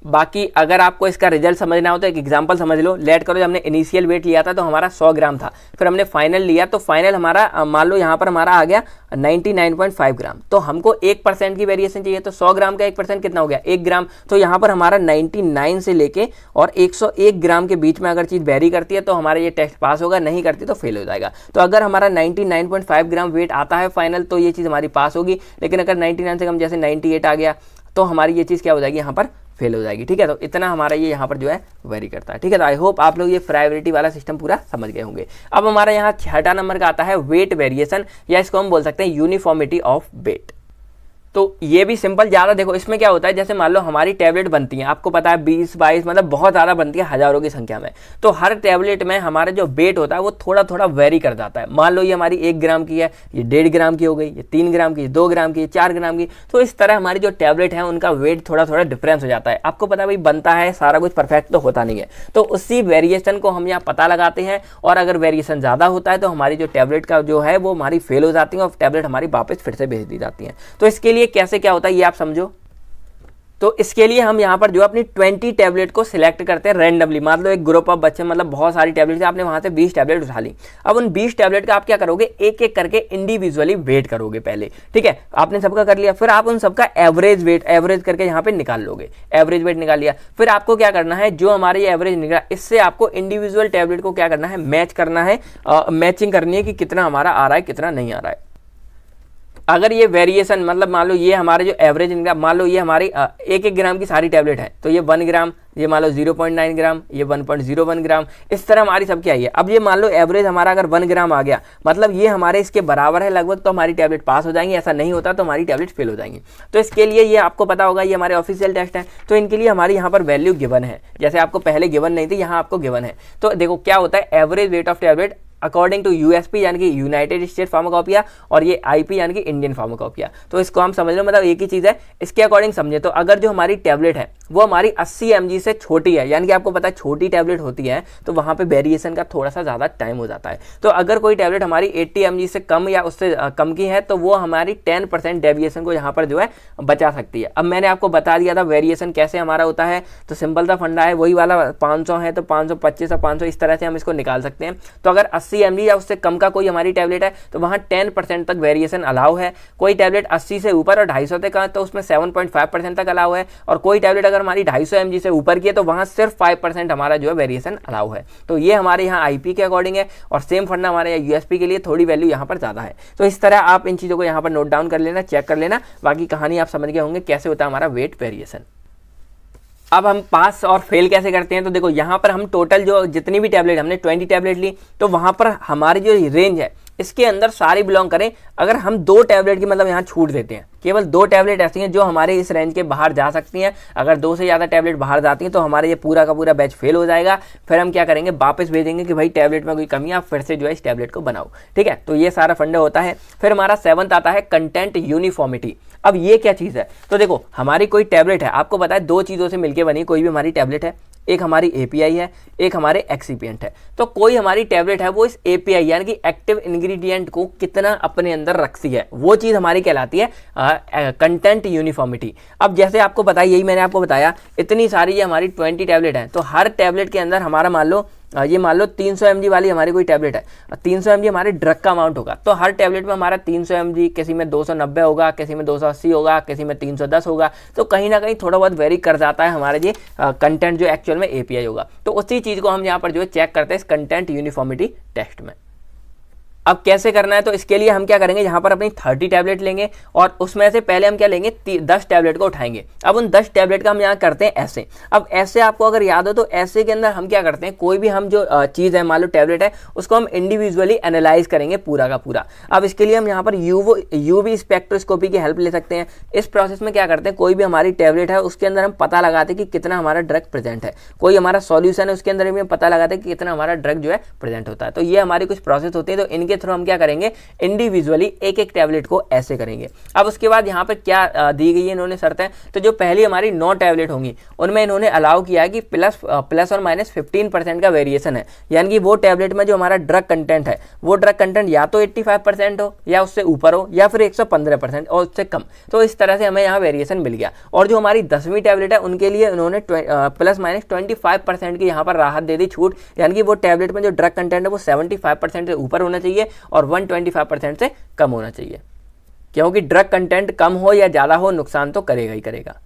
बाकी अगर आपको इसका रिजल्ट समझना हो तो एक एग्जांपल समझ लो लेट करो जब हमने इनिशियल वेट लिया था तो हमारा 100 ग्राम था फिर हमने फाइनल लिया तो फाइनल हमारा मान लो यहाँ पर हमारा आ गया 99.5 ग्राम तो हमको एक परसेंट की वेरिएशन चाहिए तो 100 ग्राम का एक परसेंट कितना हो गया एक ग्राम तो यहाँ पर हमारा नाइन्टी से लेके और एक ग्राम के बीच में अगर चीज़ वेरी करती है तो हमारा ये टेस्ट पास होगा नहीं करती तो फेल हो जाएगा तो अगर हमारा नाइन्टी ग्राम वेट आता है फाइनल तो ये चीज़ हमारी पास होगी लेकिन अगर नाइन्टी से कम जैसे नाइन्टी आ गया तो हमारी ये चीज़ क्या हो जाएगी यहाँ पर फेल हो जाएगी ठीक है तो इतना हमारा ये यहाँ पर जो है वेरी करता है ठीक है तो आई होप आप लोग ये प्रायोरिटी वाला सिस्टम पूरा समझ गए होंगे अब हमारा यहाँ छठा नंबर का आता है वेट वेरिएशन या इसको हम बोल सकते हैं यूनिफॉर्मिटी ऑफ वेट तो ये भी सिंपल ज़्यादा देखो इसमें क्या होता है जैसे मान लो हमारी टैबलेट बनती है आपको पता है बीस बाईस मतलब बहुत ज़्यादा बनती है हज़ारों की संख्या में तो हर टैबलेट में हमारा जो वेट होता है वो थोड़ा थोड़ा वेरी कर जाता है मान लो ये हमारी एक ग्राम की है ये डेढ़ ग्राम की हो गई ये तीन ग्राम की दो ग्राम की चार ग्राम की तो इस तरह हमारी जो टैबलेट है उनका वेट थोड़ा थोड़ा डिफरेंस हो जाता है आपको पता है भाई बनता है सारा कुछ परफेक्ट तो होता नहीं है तो उसी वेरिएशन को हम यहाँ पता लगाते हैं और अगर वेरिएशन ज़्यादा होता है तो हमारी जो टैबलेट का जो है वो हमारी फेल हो जाती है और टैबलेट हमारी वापस फिर से भेज दी जाती है तो इसके लिए लिए कैसे क्या होता है ये आप समझो तो इसके लिए हम यहाँ पर जो अपनी ट्वेंटी टैबलेट को सिलेक्ट करते हैं रैंडमली मतलब एक ग्रुप ऑफ बच्चे मतलब बहुत सारी टैबलेट आपने वहाँ से बीस टैबलेट उठा ली अब उन बीस टैबलेट का आप क्या करोगे एक एक करके इंडिविजुअली वेट करोगे पहले ठीक है आपने सबका कर लिया फिर आप उन सबका एवरेज वेट एवरेज करके यहाँ पर निकाल लोगे एवरेज वेट निकाल लिया फिर आपको क्या करना है जो हमारे ये एवरेज निकला इससे आपको इंडिविजुअल टैबलेट को क्या करना है मैच करना है मैचिंग करनी है कि कितना हमारा आ रहा है कितना नहीं आ रहा है अगर ये वेरिएशन मतलब मान लो ये हमारे जो एवरेज इनका मान लो ये हमारी एक एक ग्राम की सारी टैबलेट है तो ये वन ग्राम ये मान लो जीरो पॉइंट नाइन ग्राम ये one point zero one gram इस तरह हमारी सब क्या आई है अब ये मान लो एवरेज हमारा अगर वन ग्राम आ गया मतलब ये हमारे इसके बराबर है लगभग तो हमारी टैबलेट पास हो जाएंगी ऐसा नहीं होता तो हमारी टैबलेट फेल हो जाएंगी तो इसके लिए ये आपको पता होगा ये हमारे ऑफिशियल टेस्ट है तो इनके लिए हमारे यहाँ पर वैल्यू गिवन है जैसे आपको पहले गिवन नहीं थी यहाँ आपको गिवन है तो देखो क्या होता है average weight of tablet according to P यानी कि यूनाइटेड स्टेट फार्माकोपिया और ये पी यानी कि इंडियन फार्माकोपिया तो इसको हम समझ लो मतलब एक ही चीज़ है इसके अकॉर्डिंग समझे तो अगर जो हमारी टैबलेट है वो हमारी 80 एम से छोटी है यानी कि आपको पता है छोटी टैबलेट होती है तो वहाँ पर वेरिएशन का थोड़ा सा ज़्यादा टाइम हो जाता है तो अगर कोई टैबलेट हमारी एट्टी एम से कम या उससे कम की है तो वो हमारी टेन डेविएशन को यहाँ पर जो है बचा सकती है अब मैंने आपको बता दिया था वेरिएशन कैसे हमारा होता है तो सिंपल था फंडा है वही वाला पाँच है तो पाँच सौ और पाँच इस तरह से हम इसको निकाल सकते हैं तो अगर अस्सी अस्सी एम या उससे कम का कोई हमारी टैबलेट है तो वहाँ टेन परसेंट तक वेरिएशन अलाउ है कोई टैबलेट अस्सी से ऊपर और ढाई सौ तक है तो उसमें सेवन पॉइंट फाइव परसेंट तक अलाउ है और कोई टैबलेट अगर हमारी ढाई सौ एम जी से ऊपर की है तो वहाँ सिर्फ फाइव परसेंट हमारा जो है वेरिएशन अलाउ है तो ये हमारे यहाँ आई के अकॉर्डिंग है और सेम फंड हमारे यहाँ यूएसपी के लिए थोड़ी वैल्यू यहाँ पर ज़्यादा है तो इस तरह आप इन चीज़ों को यहाँ पर नोट डाउन कर लेना चेक कर लेना बाकी कहानी आप समझ गए होंगे कैसे होता है हमारा वेट वेरिएशन अब हम पास और फेल कैसे करते हैं तो देखो यहाँ पर हम टोटल जो जितनी भी टैबलेट हमने 20 टैबलेट ली तो वहाँ पर हमारी जो रेंज है इसके अंदर सारी बिलोंग करें अगर हम दो टैबलेट की मतलब यहाँ छूट देते हैं केवल दो टैबलेट ऐसी हैं जो हमारे इस रेंज के बाहर जा सकती हैं अगर दो से ज़्यादा टैबलेट बाहर जाती हैं तो हमारे ये पूरा का पूरा बैच फेल हो जाएगा फिर हम क्या करेंगे वापस भेजेंगे कि भाई टैबलेट में कोई कमी आप फिर से जो है इस टैबलेट को बनाओ ठीक है तो ये सारा फंडा होता है फिर हमारा सेवंथ आता है कंटेंट यूनिफॉर्मिटी अब ये क्या चीज़ है तो देखो हमारी कोई टैबलेट है आपको बताए दो चीज़ों से मिलकर बनी कोई भी हमारी टैबलेट है एक हमारी एपीआई है एक हमारे एक्सीपियंट है तो कोई हमारी टैबलेट है वो इस एपीआई यानी कि एक्टिव इंग्रेडिएंट को कितना अपने अंदर रखती है वो चीज़ हमारी कहलाती है कंटेंट यूनिफॉर्मिटी अब जैसे आपको बताया यही मैंने आपको बताया इतनी सारी ये हमारी ट्वेंटी टैबलेट हैं तो हर टैबलेट के अंदर हमारा मान लो ये मान लो 300 सौ वाली हमारी कोई टैबलेट है 300 सौ हमारे ड्रग का अमाउंट होगा तो हर टैबलेट में हमारा 300 सौ किसी में 290 होगा किसी में 280 होगा किसी में 310 होगा तो कहीं ना कहीं थोड़ा बहुत वेरी कर जाता है हमारे ये कंटेंट जो एक्चुअल में एपीआई होगा तो उसी चीज़ को हम यहाँ पर जो है चेक करते हैं इस कंटेंट यूनिफॉर्मिटी टेस्ट में अब कैसे करना है तो इसके लिए हम क्या करेंगे यहाँ पर अपनी थर्टी टैबलेट लेंगे और उसमें से पहले हम क्या लेंगे दस टैबलेट को उठाएंगे अब उन दस टैबलेट का हम यहाँ करते हैं ऐसे अब ऐसे आपको अगर याद हो तो ऐसे के अंदर हम क्या करते हैं कोई भी हम जो चीज़ है मान लो टैबलेट है उसको हम इंडिविजुअली एनालाइज करेंगे पूरा का पूरा अब इसके लिए हम यहाँ पर यू यूवी स्पेक्ट्रोस्कोपी की हेल्प ले सकते हैं इस प्रोसेस में क्या करते हैं कोई भी हमारी टैबलेट है उसके अंदर हम पता लगाते हैं कि कितना हमारा ड्रग प्रेजेंट है कोई हमारा सॉल्यूशन है उसके अंदर भी हम पता लगाते हैं कि कितना हमारा ड्रग जो है प्रेजेंट होता है तो ये हमारी कुछ प्रोसेस होती है तो इनके इनके थ्रू हम क्या करेंगे इंडिविजुअली एक एक टैबलेट को ऐसे करेंगे अब उसके बाद यहाँ पर क्या दी गई है इन्होंने शर्तें तो जो पहली हमारी नौ टैबलेट होंगी उनमें इन्होंने अलाउ किया है कि प्लस प्लस और माइनस फिफ्टीन का वेरिएशन है यानी कि वो टैबलेट में जो हमारा ड्रग कंटेंट है वो ड्रग कंटेंट या तो एट्टी हो या उससे ऊपर हो या फिर एक और उससे कम तो इस तरह से हमें यहाँ वेरिएशन मिल गया और जो हमारी दसवीं टैबलेट है उनके लिए उन्होंने प्लस माइनस ट्वेंटी की यहाँ पर राहत दे दी छूट यानी कि वो टैबलेट में जो ड्रग कंटेंट है वो सेवेंटी फाइव परसेंट से ऊपर होना चाहिए चाहिए और 125 परसेंट से कम होना चाहिए क्योंकि ड्रग कंटेंट कम हो या ज़्यादा हो नुकसान तो करेगा ही करेगा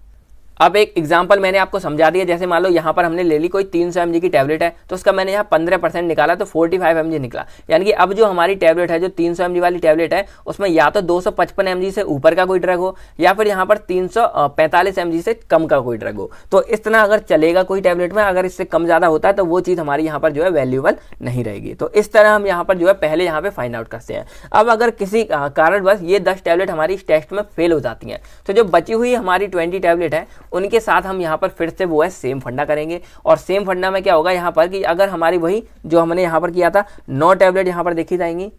अब एक एग्जाम्पल मैंने आपको समझा दिया जैसे मान लो यहाँ पर हमने ले ली कोई 300 सौ की टैबलेट है तो उसका मैंने यहाँ 15 परसेंट निकाला तो 45 फाइव निकला यानी कि अब जो हमारी टैबलेट है जो 300 सौ वाली टैबलेट है उसमें या तो 255 सौ पचपन से ऊपर का कोई ड्रग हो या फिर यहाँ पर 345 सौ से कम का कोई ड्रग हो तो इस तरह अगर चलेगा कोई टैबलेट में अगर इससे कम ज़्यादा होता है तो वो चीज़ हमारी यहाँ पर जो है वैल्यूबल नहीं रहेगी तो इस तरह हम यहाँ पर जो है पहले यहाँ पर फाइंड आउट करते हैं अब अगर किसी कारणवश ये दस टैबलेट हमारी इस टेस्ट में फेल हो जाती हैं तो जो बची हुई हमारी ट्वेंटी टैबलेट है उनके साथ हम यहाँ पर फिर से वो है सेम फंडा करेंगे और सेम फंडा में क्या होगा यहाँ पर कि अगर हमारी वही जो हमने यहाँ पर किया था नौ टैबलेट यहाँ पर देखी जाएंगी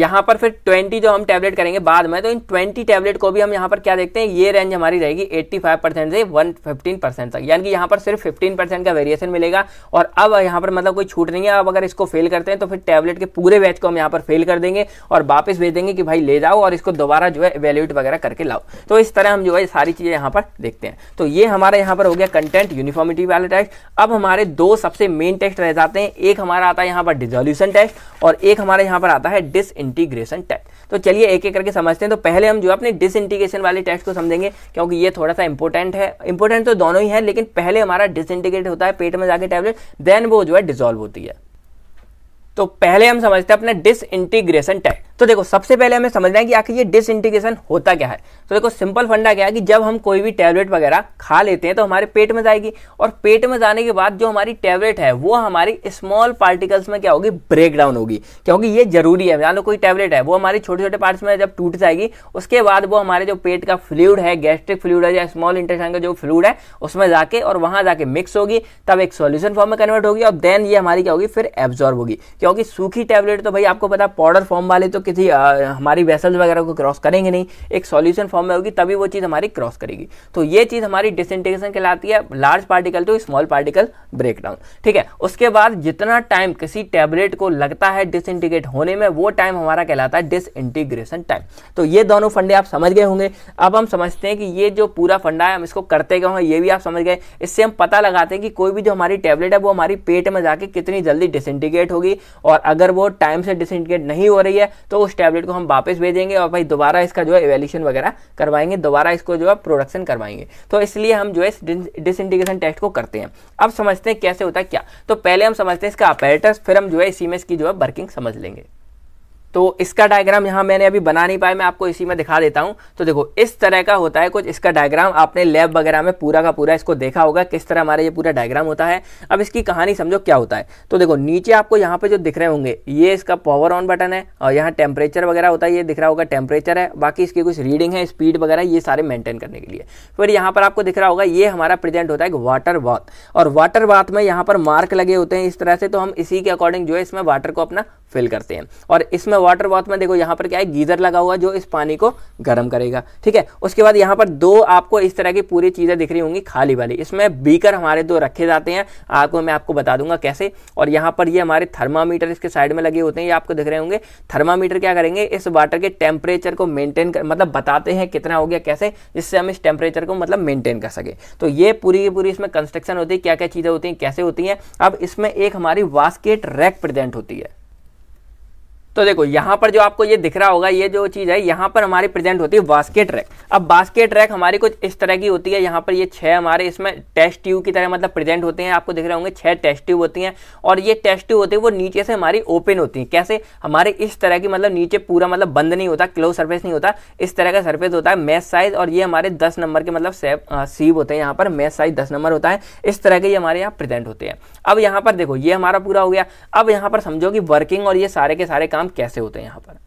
यहाँ पर फिर 20 जो हम टैबलेट करेंगे बाद में तो इन 20 टैबलेट को भी हम यहाँ पर क्या देखते हैं ये रेंज हमारी रहेगी 85 परसेंट से 115 परसेंट तक यानी कि यहाँ पर सिर्फ 15 परसेंट का वेरिएशन मिलेगा और अब यहाँ पर मतलब कोई छूट नहीं है अब अगर इसको फेल करते हैं तो फिर टैबलेट के पूरे बैच को हम यहाँ पर फेल कर देंगे और वापस भेज देंगे कि भाई ले जाओ और इसको दोबारा जो है वैल्यूट वगैरह करके लाओ तो इस तरह हम जो है सारी चीज़ें यहाँ पर देखते हैं तो ये हमारा यहाँ पर हो गया कंटेंट यूनिफॉर्मिटी वाला टेस्ट अब हमारे दो सबसे मेन टेस्ट रह जाते हैं एक हमारा आता है यहाँ पर डिजोल्यूशन टेस्ट और एक हमारे यहाँ पर आता है डिस इंटीग्रेशन टेस्ट तो चलिए एक एक करके समझते हैं तो पहले हम जो अपने डिस इंटीग्रेशन वाले टेस्ट को समझेंगे क्योंकि ये थोड़ा सा इंपॉर्टेंट है इंपॉर्टेंट तो दोनों ही है लेकिन पहले हमारा डिस इंटीग्रेट होता है पेट में जाके टैबलेट देन वो जो है डिजोल्व होती है तो पहले हम समझते हैं अपना इंटीग्रेशन टेस्ट तो देखो सबसे पहले हमें समझना है कि आखिर ये डिसइंटीग्रेशन होता क्या है तो देखो सिंपल फंडा क्या है कि जब हम कोई भी टैबलेट वगैरह खा लेते हैं तो हमारे पेट में जाएगी और पेट में जाने के बाद जो हमारी टैबलेट है वो हमारी स्मॉल पार्टिकल्स में क्या होगी ब्रेक डाउन होगी क्योंकि ये जरूरी है मान लो कोई टैबलेट है वो हमारे छोटे छोटे पार्ट्स में जब टूट जाएगी उसके बाद वो हमारे जो पेट का फ्लूड है गैस्ट्रिक फ्लूड है या स्मॉल इंटेस्टाइन का जो फ्लूड है उसमें जाके और वहां जाके मिक्स होगी तब एक सोल्यूशन फॉर्म में कन्वर्ट होगी और देन ये हमारी क्या होगी फिर एब्जॉर्ब होगी क्योंकि सूखी टैबलेट तो भाई आपको पता पाउडर फॉर्म वाले तो किसी हमारी वेसल्स वगैरह को क्रॉस करेंगे नहीं एक सॉल्यूशन फॉर्म में होगी तभी वो चीज़ हमारी क्रॉस करेगी तो ये चीज़ हमारी डिसइंटीग्रेशन कहलाती है large particle to small particle breakdown ठीक है उसके बाद जितना टाइम किसी टैबलेट को लगता है डिसइंटीग्रेट होने में वो टाइम हमारा कहलाता है डिसइंटीग्रेशन टाइम तो ये दोनों फंडे आप समझ गए होंगे अब हम समझते हैं कि ये जो पूरा फंडा है हम इसको करते क्यों हैं ये भी आप समझ गए इससे हम पता लगाते हैं कि कोई भी जो हमारी टैबलेट है वो हमारी पेट में जाके कितनी जल्दी डिसइंटीग्रेट होगी और अगर वो टाइम से डिसइंटीग्रेट नहीं हो रही है तो उस टैबलेट को हम वापस भेजेंगे और भाई दोबारा इसका जो है एवेल्यूशन वगैरह करवाएंगे दोबारा इसको जो है प्रोडक्शन करवाएंगे तो इसलिए हम जो है डिसइंटीग्रेशन टेस्ट को करते हैं अब समझते हैं कैसे होता है क्या तो पहले हम समझते हैं इसका अपरेटस फिर हम जो है सी की जो है वर्किंग समझ लेंगे तो इसका डायग्राम यहां मैंने अभी बना नहीं पाया मैं आपको इसी में दिखा देता हूं तो देखो इस तरह का होता है कुछ इसका डायग्राम आपने लैब वगैरह में पूरा का पूरा इसको देखा होगा किस तरह हमारा ये पूरा डायग्राम होता है अब इसकी कहानी समझो क्या होता है तो देखो नीचे आपको यहाँ पे जो दिख रहे होंगे ये इसका पावर ऑन बटन है और यहाँ टेम्परेचर वगैरह होता है ये दिख रहा होगा टेम्परेचर है बाकी इसकी कुछ रीडिंग है स्पीड वगैरह ये सारे मेंटेन करने के लिए फिर यहाँ पर आपको दिख रहा होगा ये हमारा प्रेजेंट होता है वाटर वाथ और वाटर वाथ में यहाँ पर मार्क लगे होते हैं इस तरह से तो हम इसी के अकॉर्डिंग जो है इसमें वाटर को अपना फिल करते हैं और इसमें वाटर बाथ में देखो यहाँ पर क्या है गीजर लगा हुआ जो इस पानी को गर्म करेगा ठीक है उसके बाद यहाँ पर दो आपको इस तरह की पूरी चीज़ें दिख रही होंगी खाली वाली इसमें बीकर हमारे दो रखे जाते हैं आपको मैं आपको बता दूंगा कैसे और यहाँ पर ये यह हमारे थर्मामीटर इसके साइड में लगे होते हैं ये आपको दिख रहे होंगे थर्मामीटर क्या करेंगे इस वाटर के टेम्परेचर को मेंटेन कर मतलब बताते हैं कितना हो गया कैसे जिससे हम इस टेम्परेचर को मतलब मेंटेन कर सके तो ये पूरी की पूरी इसमें कंस्ट्रक्शन होती है क्या क्या चीज़ें होती हैं कैसे होती हैं अब इसमें एक हमारी वास्केट रैक प्रेजेंट होती है तो देखो यहाँ पर जो आपको ये दिख रहा होगा ये जो चीज़ है यहाँ पर हमारी प्रेजेंट होती है बास्केट रैक अब बास्केट रैक हमारी कुछ इस तरह की होती है यहाँ पर ये छह हमारे इसमें टेस्ट ट्यूब की तरह मतलब प्रेजेंट होते हैं आपको दिख रहे होंगे छह टेस्ट ट्यूब होती हैं और ये टेस्ट ट्यूब होती है वो नीचे से हमारी ओपन होती है कैसे हमारे इस तरह की मतलब नीचे पूरा मतलब बंद नहीं होता क्लोज सर्फेस नहीं होता इस तरह का सर्फेस होता है मैथ साइज और ये हमारे दस नंबर के मतलब सीब होते हैं यहाँ पर मैथ साइज दस नंबर होता है इस तरह के ये हमारे यहाँ प्रेजेंट होते हैं अब यहाँ पर देखो ये हमारा पूरा हो गया अब यहाँ पर समझो कि वर्किंग और ये सारे के सारे काम काम कैसे होते हैं यहाँ पर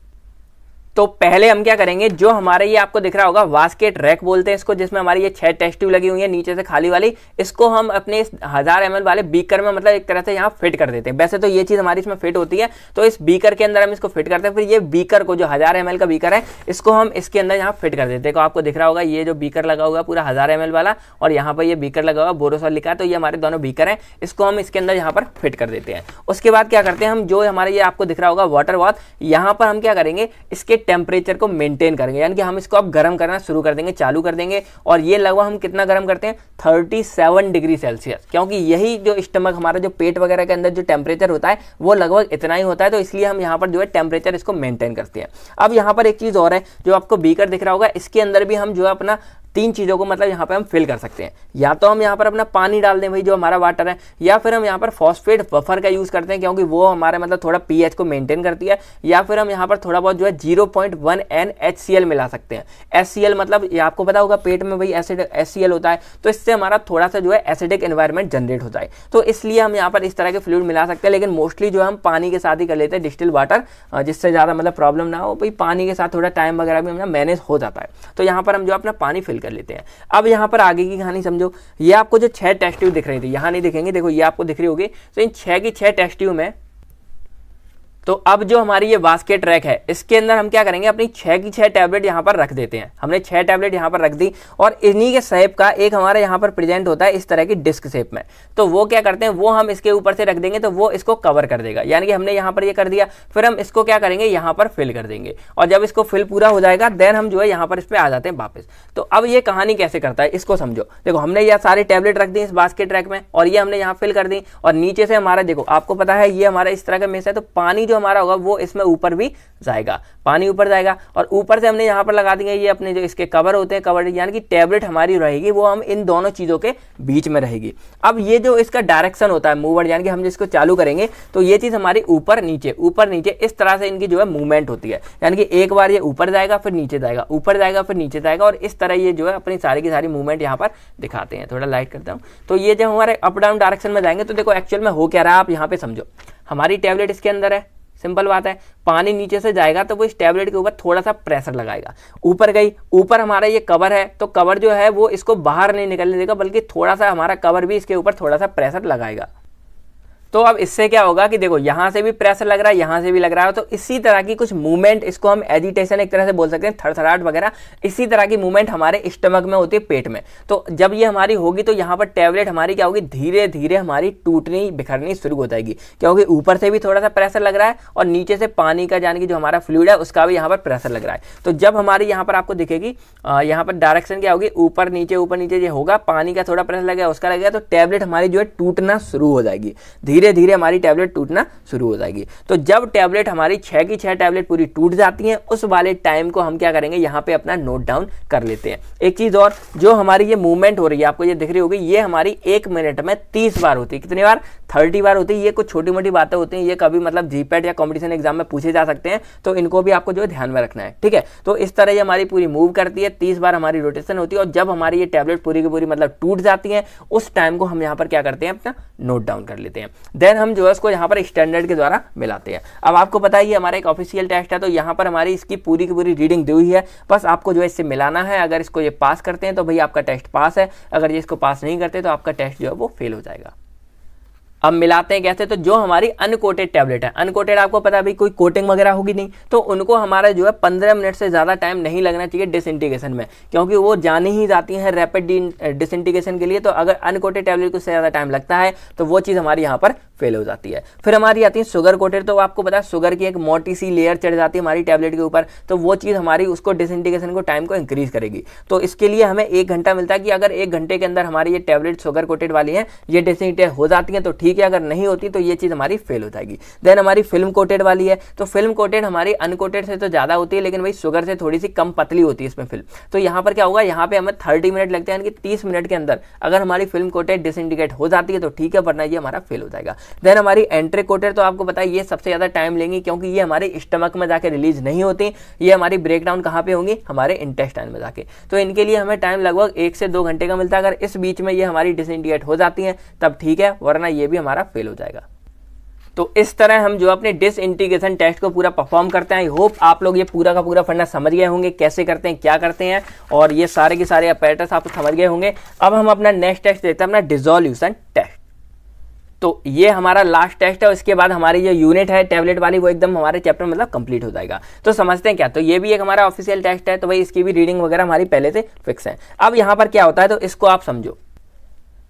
तो पहले हम क्या करेंगे जो हमारा ये आपको दिख रहा होगा वास्केट रैक बोलते हैं इसको जिसमें हमारी ये छह टेस्ट ट्यूब लगी हुई है नीचे से खाली वाली इसको हम अपने इस हज़ार एम वाले बीकर में मतलब एक तरह से यहाँ फिट कर देते हैं वैसे तो ये चीज़ हमारी इसमें फिट होती है तो इस बीकर के अंदर हम इसको फिट करते हैं फिर ये बीकर को जो हज़ार एम का बीकर है इसको हम इसके अंदर यहाँ फिट कर देते हैं तो आपको दिख रहा होगा ये जो बीकर लगा हुआ पूरा हज़ार एम वाला और यहाँ पर ये बीकर लगा हुआ बोरोसॉल लिखा है तो ये हमारे दोनों बीकर है इसको हम इसके अंदर यहाँ पर फिट कर देते हैं उसके बाद क्या करते हैं हम जो हमारे ये आपको दिख रहा होगा वाटर वॉथ यहाँ पर हम क्या करेंगे इसके टेम्परेचर को मेंटेन करेंगे यानी कि हम इसको अब गर्म करना शुरू कर देंगे चालू कर देंगे और ये लगभग हम कितना गर्म करते हैं थर्टी सेवन डिग्री सेल्सियस क्योंकि यही जो स्टमक हमारा जो पेट वगैरह के अंदर जो टेम्परेचर होता है वो लगभग इतना ही होता है तो इसलिए हम यहाँ पर जो है टेम्परेचर इसको मेंटेन करते हैं अब यहाँ पर एक चीज़ और है जो आपको बीकर दिख रहा होगा इसके अंदर भी हम जो है अपना तीन चीज़ों को मतलब यहाँ पर हम फिल कर सकते हैं या तो हम यहाँ पर अपना पानी डाल दें भाई जो हमारा वाटर है या फिर हम यहाँ पर फॉस्फेट बफर का यूज़ करते हैं क्योंकि वो हमारे मतलब थोड़ा पी को मेंटेन करती है या फिर हम यहाँ पर थोड़ा बहुत जो है zero point one N H C L मिला सकते हैं एस सी एल मतलब ये आपको पता होगा पेट में भाई एसिड एस सी एल होता है तो इससे हमारा थोड़ा सा जो है एसिडिक इन्वायरमेंट जनरेट होता है तो इसलिए हम यहाँ पर इस तरह के फ्लूड मिला सकते हैं लेकिन मोस्टली जो है हम पानी के साथ ही कर लेते हैं डिस्टिल वाटर जिससे ज़्यादा मतलब प्रॉब्लम ना हो भाई पानी के साथ थोड़ा टाइम वगैरह भी हमारा मैनेज हो जाता है तो यहाँ पर हम जो अपना पानी फिल कर लेते हैं अब यहाँ पर आगे की कहानी समझो ये आपको जो छह टेस्ट ट्यूब दिख रही थी यहाँ नहीं दिखेंगे देखो ये आपको दिख रही होगी तो इन छह की छह टेस्ट ट्यूब में तो अब जो हमारी ये बास्केट रैक है इसके अंदर हम क्या करेंगे अपनी छः की छः टैबलेट यहाँ पर रख देते हैं हमने छः टैबलेट यहाँ पर रख दी और इन्हीं के सेप का एक हमारे यहाँ पर प्रेजेंट होता है इस तरह की डिस्क सेप में तो वो क्या करते हैं वो हम इसके ऊपर से रख देंगे तो वो इसको कवर कर देगा यानी कि हमने यहाँ पर ये यह कर दिया फिर हम इसको क्या करेंगे यहाँ पर फिल कर देंगे और जब इसको फिल पूरा हो जाएगा देन हम जो है यहाँ पर इस पर आ जाते हैं वापस तो अब ये कहानी कैसे करता है इसको समझो देखो हमने यह सारे टैबलेट रख दी इस बास्केट रैक में और ये हमने यहाँ फिल कर दी और नीचे से हमारा देखो आपको पता है ये हमारा इस तरह का मेस है तो पानी जो जो हमारा होगा वो इसमें ऊपर भी जाएगा पानी ऊपर जाएगा और ऊपर से हमने यहाँ पर लगा देंगे ये अपने जो इसके कवर होते हैं कवर यानी कि टैबलेट हमारी रहेगी वो हम इन दोनों चीज़ों के बीच में रहेगी अब ये जो इसका डायरेक्शन होता है मूवर यानी कि हम जिसको चालू करेंगे तो ये चीज़ हमारी ऊपर नीचे ऊपर नीचे इस तरह से इनकी जो है मूवमेंट होती है यानी कि एक बार ये ऊपर जाएगा फिर नीचे जाएगा ऊपर जाएगा फिर नीचे जाएगा और इस तरह ये जो है अपनी सारी की सारी मूवमेंट यहाँ पर दिखाते हैं थोड़ा लाइट करता हूँ तो ये जब हमारे अप डाउन डायरेक्शन में जाएंगे तो देखो एक्चुअल में हो क्या रहा है आप यहाँ पर समझो हमारी टैबलेट इसके अंदर है सिंपल बात है पानी नीचे से जाएगा तो वो इस टैबलेट के ऊपर थोड़ा सा प्रेशर लगाएगा ऊपर गई ऊपर हमारा ये कवर है तो कवर जो है वो इसको बाहर नहीं निकलने देगा बल्कि थोड़ा सा हमारा कवर भी इसके ऊपर थोड़ा सा प्रेशर लगाएगा तो अब इससे क्या होगा कि देखो यहां से भी प्रेशर लग रहा है यहां से भी लग रहा है तो इसी तरह की कुछ मूवमेंट इसको हम एजिटेशन एक तरह से बोल सकते हैं थरथराहट वगैरह इसी तरह की मूवमेंट हमारे स्टमक में होती है पेट में तो जब ये हमारी होगी तो यहाँ पर टैबलेट हमारी क्या होगी धीरे धीरे हमारी टूटनी बिखरनी शुरू हो जाएगी क्योंकि ऊपर से भी थोड़ा सा प्रेशर लग रहा है और नीचे से पानी का यानी की जो हमारा फ्लूड है उसका भी यहाँ पर प्रेशर लग रहा है तो जब हमारी यहाँ पर आपको दिखेगी यहाँ पर डायरेक्शन क्या होगी ऊपर नीचे ऊपर नीचे होगा पानी का थोड़ा प्रेशर लगेगा उसका लगेगा तो टैबलेट हमारी जो है टूटना शुरू हो जाएगी धीरे धीरे धीरे हमारी टैबलेट टूटना शुरू हो जाएगी तो जब टैबलेट हमारी छः की छः टैबलेट पूरी टूट जाती हैं उस वाले टाइम को हम क्या करेंगे यहाँ पे अपना नोट डाउन कर लेते हैं एक चीज़ और जो हमारी ये मूवमेंट हो रही है आपको ये दिख रही होगी ये हमारी एक मिनट में तीस बार होती है कितनी बार थर्टी बार होती है ये कुछ छोटी मोटी बातें होती हैं ये कभी मतलब जी या कॉम्पिटिशन एग्जाम में पूछे जा सकते हैं तो इनको भी आपको जो है ध्यान में रखना है ठीक है तो इस तरह ये हमारी पूरी मूव करती है तीस बार हमारी रोटेशन होती है और जब हमारी ये टैबलेट पूरी की पूरी मतलब टूट जाती है उस टाइम को हम यहाँ पर क्या करते हैं अपना नोट डाउन कर लेते हैं देन हम जो है उसको यहाँ पर स्टैंडर्ड के द्वारा मिलाते हैं अब आपको पता ही हमारा एक ऑफिशियल टेस्ट है तो यहाँ पर हमारी इसकी पूरी की पूरी रीडिंग दी हुई है बस आपको जो है इससे मिलाना है अगर इसको ये पास करते हैं तो भाई आपका टेस्ट पास है अगर ये इसको पास नहीं करते तो आपका टेस्ट जो है वो फेल हो जाएगा अब मिलाते हैं कैसे तो जो हमारी अनकोटेड टैबलेट है अनकोटेड आपको पता भाई कोई कोटिंग वगैरह होगी नहीं तो उनको हमारा जो है पंद्रह मिनट से ज़्यादा टाइम नहीं लगना चाहिए डिसइंटीग्रेशन में क्योंकि वो जानी ही जाती हैं रैपिड डिसइंटीग्रेशन के लिए तो अगर अनकोटेड टैबलेट को ज़्यादा टाइम लगता है तो वो चीज़ हमारी यहाँ पर फेल हो जाती है फिर हमारी आती है शुगर कोटेड तो आपको पता है शुगर की एक मोटी सी लेयर चढ़ जाती है हमारी टैबलेट के ऊपर तो वो चीज़ हमारी उसको डिसइंटीग्रेशन को टाइम को इंक्रीज करेगी तो इसके लिए हमें एक घंटा मिलता है कि अगर एक घंटे के अंदर हमारी ये टैबलेट सुगर कोटेड वाली है ये डिसइंटीग्रेट हो जाती है तो ठीक है अगर नहीं होती तो ये चीज़ हमारी फेल हो जाएगी देन हमारी फिल्म कोटेड वाली है तो फिल्म कोटेड हमारी अनकोटेड से तो ज़्यादा होती है लेकिन भाई शुगर से थोड़ी सी कम पतली होती है इसमें फिल्म तो यहाँ पर क्या होगा यहाँ पर हमें थर्टी मिनट लगते हैं यानी कि तीस मिनट के अंदर अगर हमारी फिल्म कोटेड डिसइंटीग्रेट हो जाती है तो ठीक है वरना ये हमारा फेल हो जाएगा देन हमारी एंट्री कोटर तो आपको पता है ये सबसे ज़्यादा टाइम लेंगी क्योंकि ये हमारे स्टमक में जाकर रिलीज नहीं होती ये हमारी ब्रेक डाउन कहाँ पे होंगी हमारे इंटेस्टाइन में जाके तो इनके लिए हमें टाइम लगभग एक से दो घंटे का मिलता है अगर इस बीच में ये हमारी डिसइंटीग्रेट हो जाती है तब ठीक है वरना ये भी हमारा फेल हो जाएगा तो इस तरह हम जो अपने डिस इंटीग्रेशन टेस्ट को पूरा परफॉर्म करते हैं आई होप आप लोग ये पूरा का पूरा फंडा समझ गए होंगे कैसे करते हैं क्या करते हैं और ये सारे के सारे पैटर्स आप समझ गए होंगे अब हम अपना नेक्स्ट टेस्ट देते हैं अपना डिजोल्यूशन टेस्ट तो ये हमारा लास्ट टेस्ट है उसके बाद हमारी जो यूनिट है टैबलेट वाली वो एकदम हमारे चैप्टर मतलब कंप्लीट हो जाएगा तो समझते हैं क्या तो ये भी एक हमारा ऑफिशियल टेस्ट है तो भाई इसकी भी रीडिंग वगैरह हमारी पहले से फिक्स है अब यहां पर क्या होता है तो इसको आप समझो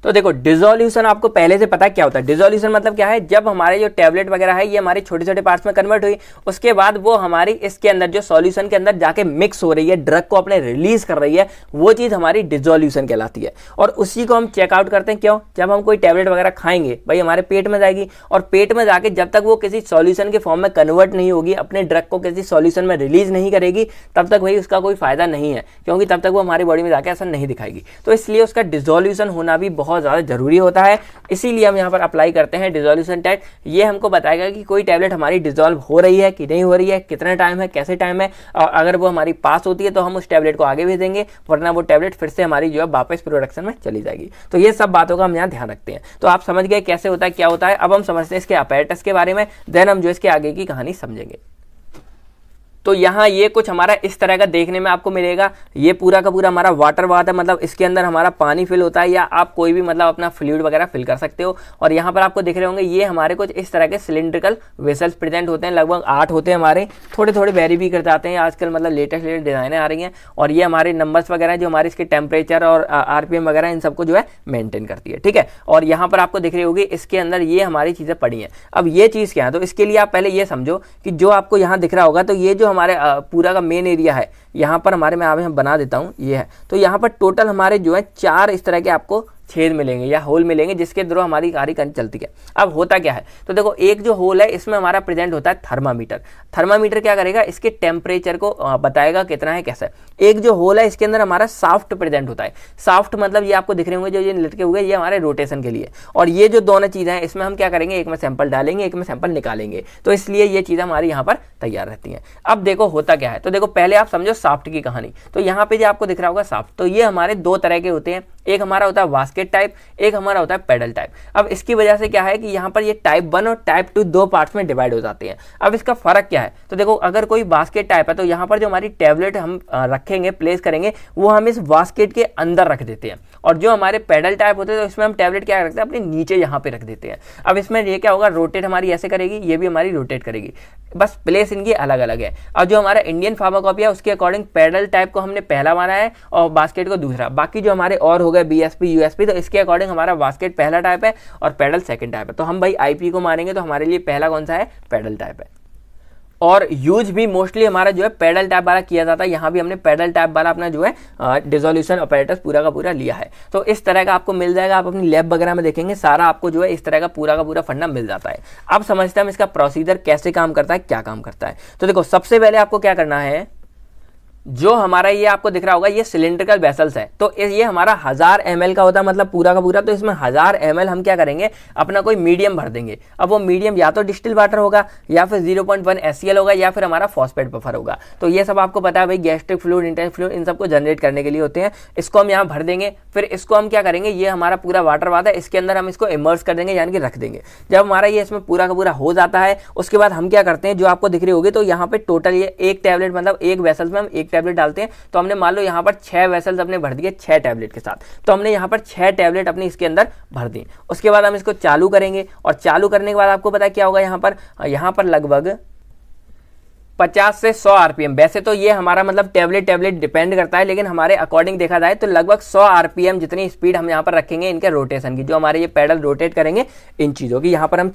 तो देखो डिजोल्यूशन आपको पहले से पता क्या होता है डिजोल्यूशन मतलब क्या है जब हमारे जो टैबलेट वगैरह है ये हमारे छोटे छोटे पार्ट्स में कन्वर्ट हुई उसके बाद वो हमारी इसके अंदर जो सॉल्यूशन के अंदर जाके मिक्स हो रही है ड्रग को अपने रिलीज कर रही है वो चीज़ हमारी डिजोल्यूशन कहलाती है और उसी को हम चेकआउट करते हैं क्यों जब हम कोई टैबलेट वगैरह खाएंगे भाई हमारे पेट में जाएगी और पेट में जाके जब तक वो किसी सॉल्यूशन के फॉर्म में कन्वर्ट नहीं होगी अपने ड्रग को किसी सॉल्यूशन में रिलीज नहीं करेगी तब तक भाई उसका कोई फायदा नहीं है क्योंकि तब तक वो हमारी बॉडी में जाके असर नहीं दिखाएगी तो इसलिए उसका डिजोल्यूशन होना भी बहुत बहुत ज़्यादा ज़रूरी होता है इसीलिए हम यहाँ पर अप्लाई करते हैं डिजोल्यूशन टेस्ट ये हमको बताएगा कि कोई टैबलेट हमारी डिजोल्व हो रही है कि नहीं हो रही है कितना टाइम है कैसे टाइम है और अगर वो हमारी पास होती है तो हम उस टैबलेट को आगे देंगे वरना वो टैबलेट फिर से हमारी जो है वापस प्रोडक्शन में चली जाएगी तो ये सब बातों का हम यहाँ ध्यान रखते हैं तो आप समझ गए कैसे होता है क्या होता है अब हम समझते हैं इसके अपेरेटस के बारे में देन हम जो इसके आगे की कहानी समझेंगे तो यहाँ ये कुछ हमारा इस तरह का देखने में आपको मिलेगा ये पूरा का पूरा हमारा वाटर बाथ है मतलब इसके अंदर हमारा पानी फिल होता है या आप कोई भी मतलब अपना फ्लूड वगैरह फिल कर सकते हो और यहाँ पर आपको दिख रहे होंगे ये हमारे कुछ इस तरह के सिलेंड्रिकल वेसल्स प्रेजेंट होते हैं लगभग आठ होते हैं हमारे थोड़े थोड़े वेरी भी कर जाते हैं आजकल मतलब लेटेस्ट लेटेस्ट डिजाइने आ रही हैं और ये हमारे नंबर्स वगैरह जो हमारे इसके टेम्परेचर और आरपीएम वगैरह इन सबको जो है मेनटेन करती है ठीक है और यहाँ पर आपको दिख रही होगी इसके अंदर ये हमारी चीज़ें पड़ी हैं अब ये चीज़ क्या है तो इसके लिए आप पहले ये समझो कि जो आपको यहाँ दिख रहा होगा तो ये जो हमारे पूरा का मेन एरिया है यहाँ पर हमारे मैं अभी बना देता हूँ ये है तो यहाँ पर टोटल हमारे जो है चार इस तरह के आपको छेद मिलेंगे या होल मिलेंगे जिसके द्रो हमारी कार्य चलती है अब होता क्या है तो देखो एक जो होल है इसमें हमारा प्रेजेंट होता है थर्मामीटर थर्मामीटर क्या करेगा इसके टेम्परेचर को बताएगा कितना है कैसा है एक जो होल है इसके अंदर हमारा साफ्ट प्रेजेंट होता है साफ्ट मतलब ये आपको दिख रहे होंगे जो ये लटके हुए ये हमारे रोटेशन के लिए और ये जो दोनों चीज़ें हैं इसमें हम क्या करेंगे एक में सैंपल डालेंगे एक में सैंपल निकालेंगे तो इसलिए ये चीज़ हमारी यहाँ पर तैयार रहती है अब देखो होता क्या है तो देखो पहले आप समझो साफ्ट की कहानी तो यहाँ पे जो आपको दिख रहा होगा साफ्ट तो ये हमारे दो तरह के होते हैं एक हमारा होता है वास्केट टाइप एक हमारा होता है पेडल टाइप अब इसकी वजह से क्या है कि यहाँ पर ये टाइप वन और टाइप टू दो पार्ट्स में डिवाइड हो जाते हैं अब इसका फर्क क्या है तो देखो अगर कोई बास्केट टाइप है तो यहाँ पर जो हमारी टैबलेट हम रखेंगे प्लेस करेंगे वो हम इस बास्केट के अंदर रख देते हैं और जो हमारे पेडल टाइप होते हैं तो इसमें हम टैबलेट क्या रखते हैं अपने नीचे यहाँ पे रख देते हैं अब इसमें ये क्या होगा रोटेट हमारी ऐसे करेगी ये भी हमारी रोटेट करेगी बस प्लेस इनकी अलग अलग है और जो हमारा इंडियन फार्माकॉपी है उसके अकॉर्डिंग पेडल टाइप को हमने पहला माना है और बास्केट को दूसरा बाकी जो हमारे और हो गए B S P U S P तो इसके अकॉर्डिंग हमारा बास्केट पहला टाइप है और पेडल सेकेंड टाइप है तो हम भाई आई पी को मारेंगे तो हमारे लिए पहला कौन सा है पेडल टाइप है और यूज भी मोस्टली हमारा जो है पैडल टैप वाला किया जाता है यहाँ भी हमने पैडल टैप वाला अपना जो है डिजोल्यूशन ऑपरेटर पूरा का पूरा लिया है तो इस तरह का आपको मिल जाएगा आप अपनी लैब वगैरह में देखेंगे सारा आपको जो है इस तरह का पूरा का पूरा फंडा मिल जाता है अब समझते हैं इसका प्रोसीजर कैसे काम करता है क्या काम करता है तो देखो सबसे पहले आपको क्या करना है जो हमारा ये आपको दिख रहा होगा ये सिलेंड्रिकल वेसल्स है तो ये हमारा हज़ार एम का होता है मतलब पूरा का पूरा तो इसमें हज़ार एम हम क्या करेंगे अपना कोई मीडियम भर देंगे अब वो मीडियम या तो डिस्टिल वाटर होगा या फिर जीरो पॉइंट वन होगा या फिर हमारा फॉस्पेट बफर होगा तो ये सब आपको पता है भाई गैस्ट्रिक फ्लूड इंटेन फ्लू इन सबको जनरेट करने के लिए होते हैं इसको हम यहाँ भर देंगे फिर इसको हम क्या करेंगे ये हमारा पूरा वाटर वाद है इसके अंदर हम इसको इमर्स कर देंगे यानी कि रख देंगे जब हमारा ये इसमें पूरा का पूरा हो जाता है उसके बाद हम क्या करते हैं जो आपको दिख रही होगी तो यहाँ पे टोटल ये एक टैबलेट मतलब एक वेसल में हम एक टैबलेट डालते हैं तो हमने मान लो यहाँ पर छह वेसल्स अपने भर दिए छह टैबलेट के साथ तो हमने यहाँ पर छह टैबलेट अपने इसके अंदर भर दी उसके बाद हम इसको चालू करेंगे और चालू करने के बाद आपको पता क्या होगा यहाँ पर यहाँ पर लगभग पचास से सौ आरपीएम वैसे तो ये हमारा मतलब टैबलेट टेबलेट डिपेंड करता है लेकिन हमारे अकॉर्डिंग देखा जाए तो लगभग सौ आरपीएम जितनी स्पीड हम यहाँ पर रखेंगे इनके रोटेशन की जो हमारे ये पैडल रोटेट करेंगे इन चीज़ों की यहाँ पर हम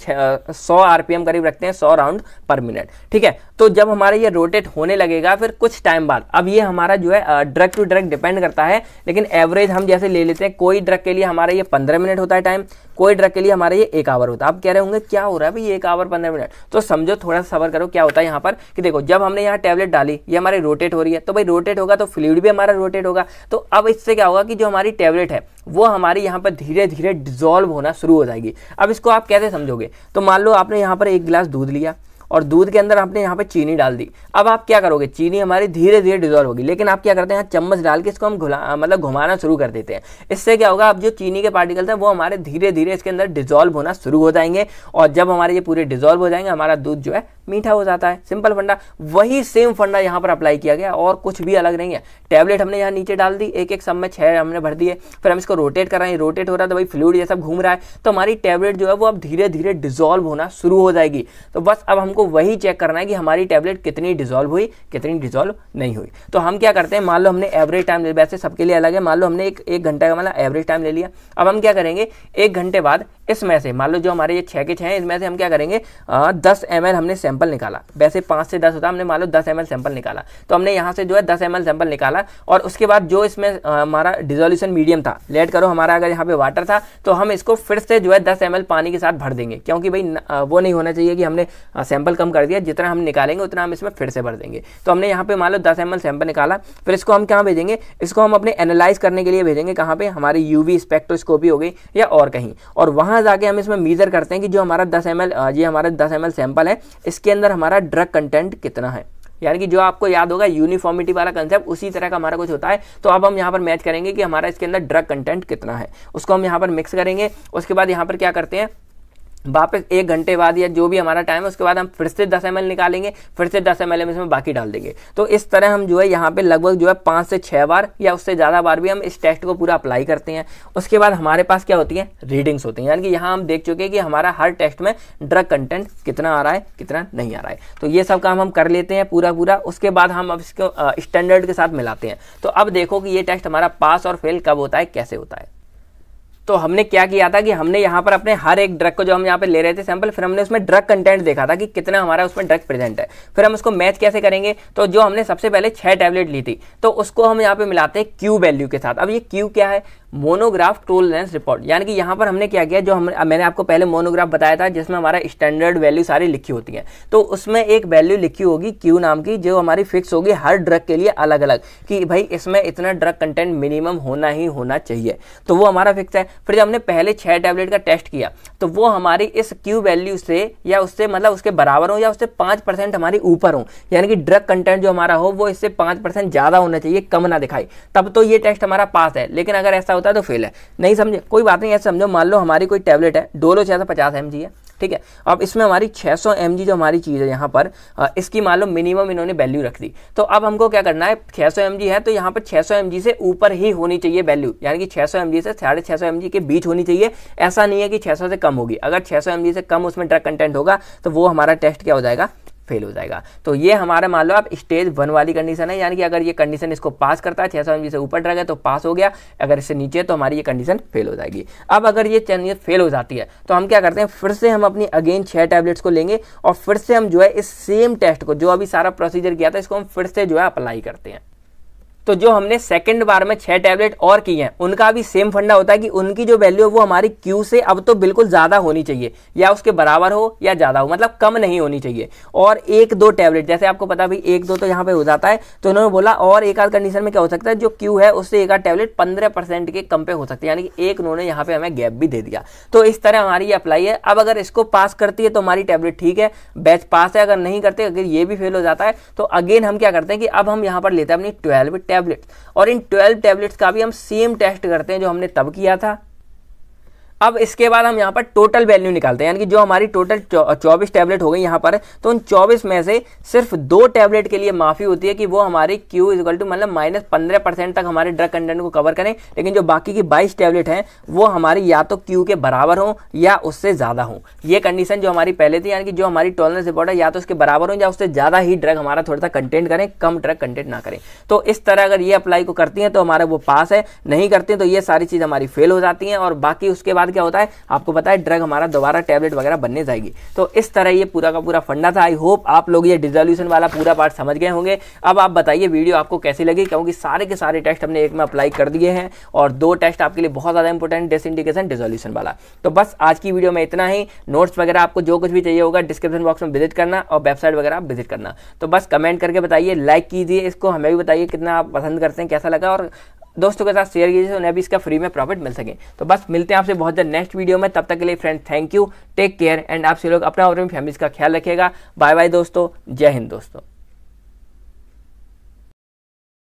सौ आरपीएम करीब रखते हैं सौ राउंड पर मिनट ठीक है तो जब हमारे ये रोटेट होने लगेगा फिर कुछ टाइम बाद अब ये हमारा जो है ड्रग टू ड्रग डिपेंड करता है लेकिन एवरेज हम जैसे ले लेते हैं कोई ड्रग के लिए हमारा ये पंद्रह मिनट होता है टाइम कोई ड्रग के लिए हमारा ये एक आवर होता है आप कह रहे होंगे क्या हो रहा है भाई एक आवर पंद्रह मिनट तो समझो थोड़ा सा सबर करो क्या होता है यहाँ पर कि देखो जब हमने यहाँ टैबलेट डाली ये हमारी रोटेट हो रही है तो भाई रोटेट होगा तो फ्लूड भी हमारा रोटेट होगा तो अब इससे क्या होगा कि जो हमारी टैबलेट है वो हमारी यहाँ पर धीरे धीरे डिजोल्व होना शुरू हो जाएगी अब इसको आप कैसे समझोगे तो मान लो आपने यहाँ पर एक गिलास दूध लिया और दूध के अंदर आपने यहाँ पे चीनी डाल दी अब आप क्या करोगे चीनी हमारी धीरे धीरे डिजोल्व होगी लेकिन आप क्या करते हैं चम्मच डाल के इसको हम घुला मतलब घुमाना शुरू कर देते हैं इससे क्या होगा अब जो चीनी के पार्टिकल्स हैं वो हमारे धीरे धीरे इसके अंदर डिजोल्व होना शुरू हो जाएंगे और जब हमारे ये पूरे डिजोल्व हो जाएंगे हमारा दूध जो है मीठा हो जाता है सिंपल फंडा वही सेम फंडा यहाँ पर अप्लाई किया गया और कुछ भी अलग नहीं है टैबलेट हमने यहाँ नीचे डाल दी एक एक सब में छह हमने भर दिए फिर हम इसको रोटेट कर रहे हैं रोटेट हो रहा है तो भाई फ्लूड ये सब घूम रहा है तो हमारी टैबलेट जो है वो अब धीरे धीरे डिजोल्व होना शुरू हो जाएगी तो बस अब हमको वही चेक करना है कि हमारी टैबलेट कितनी डिजोल्व हुई कितनी डिजोल्व नहीं हुई तो हम क्या करते हैं मान लो हमने एवरेज टाइम ले वैसे सबके लिए अलग है मान लो हमने एक एक घंटा का मतलब एवरेज टाइम ले लिया अब हम क्या करेंगे एक घंटे बाद इसमें से मान लो जो हमारे ये छः के छः हैं इसमें से हम क्या करेंगे दस एम हमने सैम्पल सैंपल निकाला वैसे पाँच से दस होता हमने मान लो दस एम सैंपल निकाला तो हमने यहाँ से जो है दस एम सैंपल निकाला और उसके बाद जो इसमें हमारा डिजोल्यूशन मीडियम था लेट करो हमारा अगर यहाँ पे वाटर था तो हम इसको फिर से जो है दस एम पानी के साथ भर देंगे क्योंकि भाई वो नहीं होना चाहिए कि हमने सैंपल कम कर दिया जितना हम निकालेंगे उतना हम इसमें फिर से भर देंगे तो हमने यहाँ पे मान लो दस एम सैंपल निकाला फिर इसको हम कहाँ भेजेंगे इसको हम अपने एनालाइज करने के लिए भेजेंगे कहाँ पे हमारी यूवी स्पेक्ट्रोस्कोपी हो गई या और कहीं और वहाँ जाके हम इसमें मीज़र करते हैं कि जो हमारा दस एम ये हमारा दस एम सैंपल है इसके इसके अंदर हमारा ड्रग कंटेंट कितना है यानी कि जो आपको याद होगा यूनिफॉर्मिटी वाला कंसेप्ट उसी तरह का हमारा कुछ होता है तो अब हम यहाँ पर मैच करेंगे कि हमारा इसके अंदर ड्रग कंटेंट कितना है उसको हम यहाँ पर मिक्स करेंगे उसके बाद यहाँ पर क्या करते हैं वापस एक घंटे बाद या जो भी हमारा टाइम है उसके बाद हम फिर से दस एम निकालेंगे फिर से दस एम एल इसमें बाकी डाल देंगे तो इस तरह हम जो है यहाँ पे लगभग जो है पाँच से छः बार या उससे ज़्यादा बार भी हम इस टेस्ट को पूरा अप्लाई करते हैं उसके बाद हमारे पास क्या होती है रीडिंग्स होती हैं यानी कि यहाँ हम देख चुके हैं कि हमारा हर टेस्ट में ड्रग कंटेंट कितना आ रहा है कितना नहीं आ रहा है तो ये सब काम हम कर लेते हैं पूरा पूरा उसके बाद हम अब इसको स्टैंडर्ड के साथ मिलाते हैं तो अब देखो कि ये टेस्ट हमारा पास और फेल कब होता है कैसे होता है तो हमने क्या किया था कि हमने यहाँ पर अपने हर एक ड्रग को जो हम यहाँ पे ले रहे थे सैंपल फिर हमने उसमें ड्रग कंटेंट देखा था कि कितना हमारा उसमें ड्रग प्रेजेंट है फिर हम उसको मैच कैसे करेंगे तो जो हमने सबसे पहले छह टैबलेट ली थी तो उसको हम यहाँ पे मिलाते हैं क्यू वैल्यू के साथ अब ये क्यू क्या है मोनोग्राफ टोल लेंस रिपोर्ट यानी कि यहाँ पर हमने क्या किया जो हम मैंने आपको पहले मोनोग्राफ बताया था जिसमें हमारा स्टैंडर्ड वैल्यू सारी लिखी होती है तो उसमें एक वैल्यू लिखी होगी क्यू नाम की जो हमारी फिक्स होगी हर ड्रग के लिए अलग अलग कि भाई इसमें इतना ड्रग कंटेंट मिनिमम होना ही होना चाहिए तो वो हमारा फिक्स है फिर जब हमने पहले छः टैबलेट का टेस्ट किया तो वो हमारी इस क्यू वैल्यू से या उससे मतलब उसके बराबर हो या उससे पाँच परसेंट हमारी ऊपर हो यानी कि ड्रग कंटेंट जो हमारा हो वो इससे पाँच परसेंट ज़्यादा होना चाहिए कम ना दिखाई तब तो ये टेस्ट हमारा पास है लेकिन अगर ऐसा होता है तो फेल है नहीं समझे कोई बात नहीं ऐसे समझो मान लो हमारी कोई टैबलेट है डोलो छः सौ पचास एम है ठीक है अब इसमें हमारी 600 सौ जो हमारी चीज़ है यहाँ पर इसकी मान लो मिनिमम इन्होंने वैल्यू रख दी तो अब हमको क्या करना है 600 सौ है तो यहाँ पर 600 सौ से ऊपर ही होनी चाहिए वैल्यू यानी कि 600 सौ से साढ़े छः सौ के बीच होनी चाहिए ऐसा नहीं है कि 600 से कम होगी अगर 600 सौ से कम उसमें ड्रग कंटेंट होगा तो वो हमारा टेस्ट क्या हो जाएगा फेल हो जाएगा तो ये हमारा मान लो आप स्टेज वन वाली कंडीशन है यानी कि अगर ये कंडीशन इसको पास करता है छह सौ से ऊपर रह गया तो पास हो गया अगर इससे नीचे तो हमारी ये कंडीशन फेल हो जाएगी अब अगर ये चैनल फेल हो जाती है तो हम क्या करते हैं फिर से हम अपनी अगेन छह टैबलेट्स को लेंगे और फिर से हम जो है इस सेम टेस्ट को जो अभी सारा प्रोसीजर किया था इसको हम फिर से जो है अप्लाई करते हैं तो जो हमने सेकंड बार में छह टैबलेट और की हैं उनका भी सेम फंडा होता है कि उनकी जो वैल्यू है वो हमारी क्यू से अब तो बिल्कुल ज़्यादा होनी चाहिए या उसके बराबर हो या ज़्यादा हो मतलब कम नहीं होनी चाहिए और एक दो टैबलेट जैसे आपको पता भी एक दो तो यहां पे हो जाता है तो उन्होंने बोला और एक आध कंडीशन में क्या हो सकता है जो क्यू है उससे एक आध टैबलेट पंद्रह के कम पे हो सकती है यानी कि एक उन्होंने यहाँ पे हमें गैप भी दे दिया तो इस तरह हमारी अप्लाई है अब अगर इसको पास करती है तो हमारी टैबलेट ठीक है बैच पास है अगर नहीं करते अगर ये भी फेल हो जाता है तो अगेन हम क्या करते हैं कि अब हम यहां पर लेते हैं अपनी ट्वेल्व टैबलेट्स और इन ट्वेल्व टैबलेट्स का भी हम सेम टेस्ट करते हैं जो हमने तब किया था अब इसके बाद हम यहाँ पर टोटल वैल्यू निकालते हैं यानी कि जो हमारी टोटल चौबीस टैबलेट हो गई यहाँ पर तो उन चौबीस में से सिर्फ दो टैबलेट के लिए माफ़ी होती है कि वो हमारी क्यू इजल टू मतलब माइनस पंद्रह परसेंट तक हमारे ड्रग कंटेंट को कवर करें लेकिन जो बाकी की बाईस टैबलेट हैं वो हमारी या तो क्यू के बराबर हों या उससे ज़्यादा हों ये कंडीशन जो हमारी पहले थी यानी कि जो हमारी टॉलरेंस रिपोर्ट है या तो उसके बराबर हों या उससे ज़्यादा ही ड्रग हमारा थोड़ा सा कंटेंट करें कम ड्रग कंटेंट ना करें तो इस तरह अगर ये अप्लाई को करती हैं तो हमारा वो पास है नहीं करते तो ये सारी चीज़ हमारी फेल हो जाती हैं और बाकी उसके बाद बाद क्या होता है आपको पता है ड्रग हमारा दोबारा टैबलेट वगैरह बनने जाएगी तो इस तरह ये पूरा का पूरा फंडा था आई होप आप लोग ये डिजोल्यूशन वाला पूरा पार्ट समझ गए होंगे अब आप बताइए वीडियो आपको कैसी लगी क्योंकि सारे के सारे टेस्ट हमने एक में अप्लाई कर दिए हैं और दो टेस्ट आपके लिए बहुत ज़्यादा इंपॉर्टेंट डिस इंडिकेशन डिजोल्यूशन वाला तो बस आज की वीडियो में इतना ही नोट्स वगैरह आपको जो कुछ भी चाहिए होगा डिस्क्रिप्शन बॉक्स में विजिट करना और वेबसाइट वगैरह आप विजिट करना तो बस कमेंट करके बताइए लाइक कीजिए इसको हमें भी बताइए कितना आप पसंद करते हैं कैसा लगा और दोस्तों के साथ शेयर कीजिए उन्हें भी इसका फ्री में प्रॉफिट मिल सके तो बस मिलते हैं आपसे बहुत मिलते हैं नेक्स्ट वीडियो में तब तक के लिए friend thank you take care and आप सभी लोग अपना और फैमिलीज का ख्याल रखेगा बाय बाय दोस्तों जय हिंद दोस्तों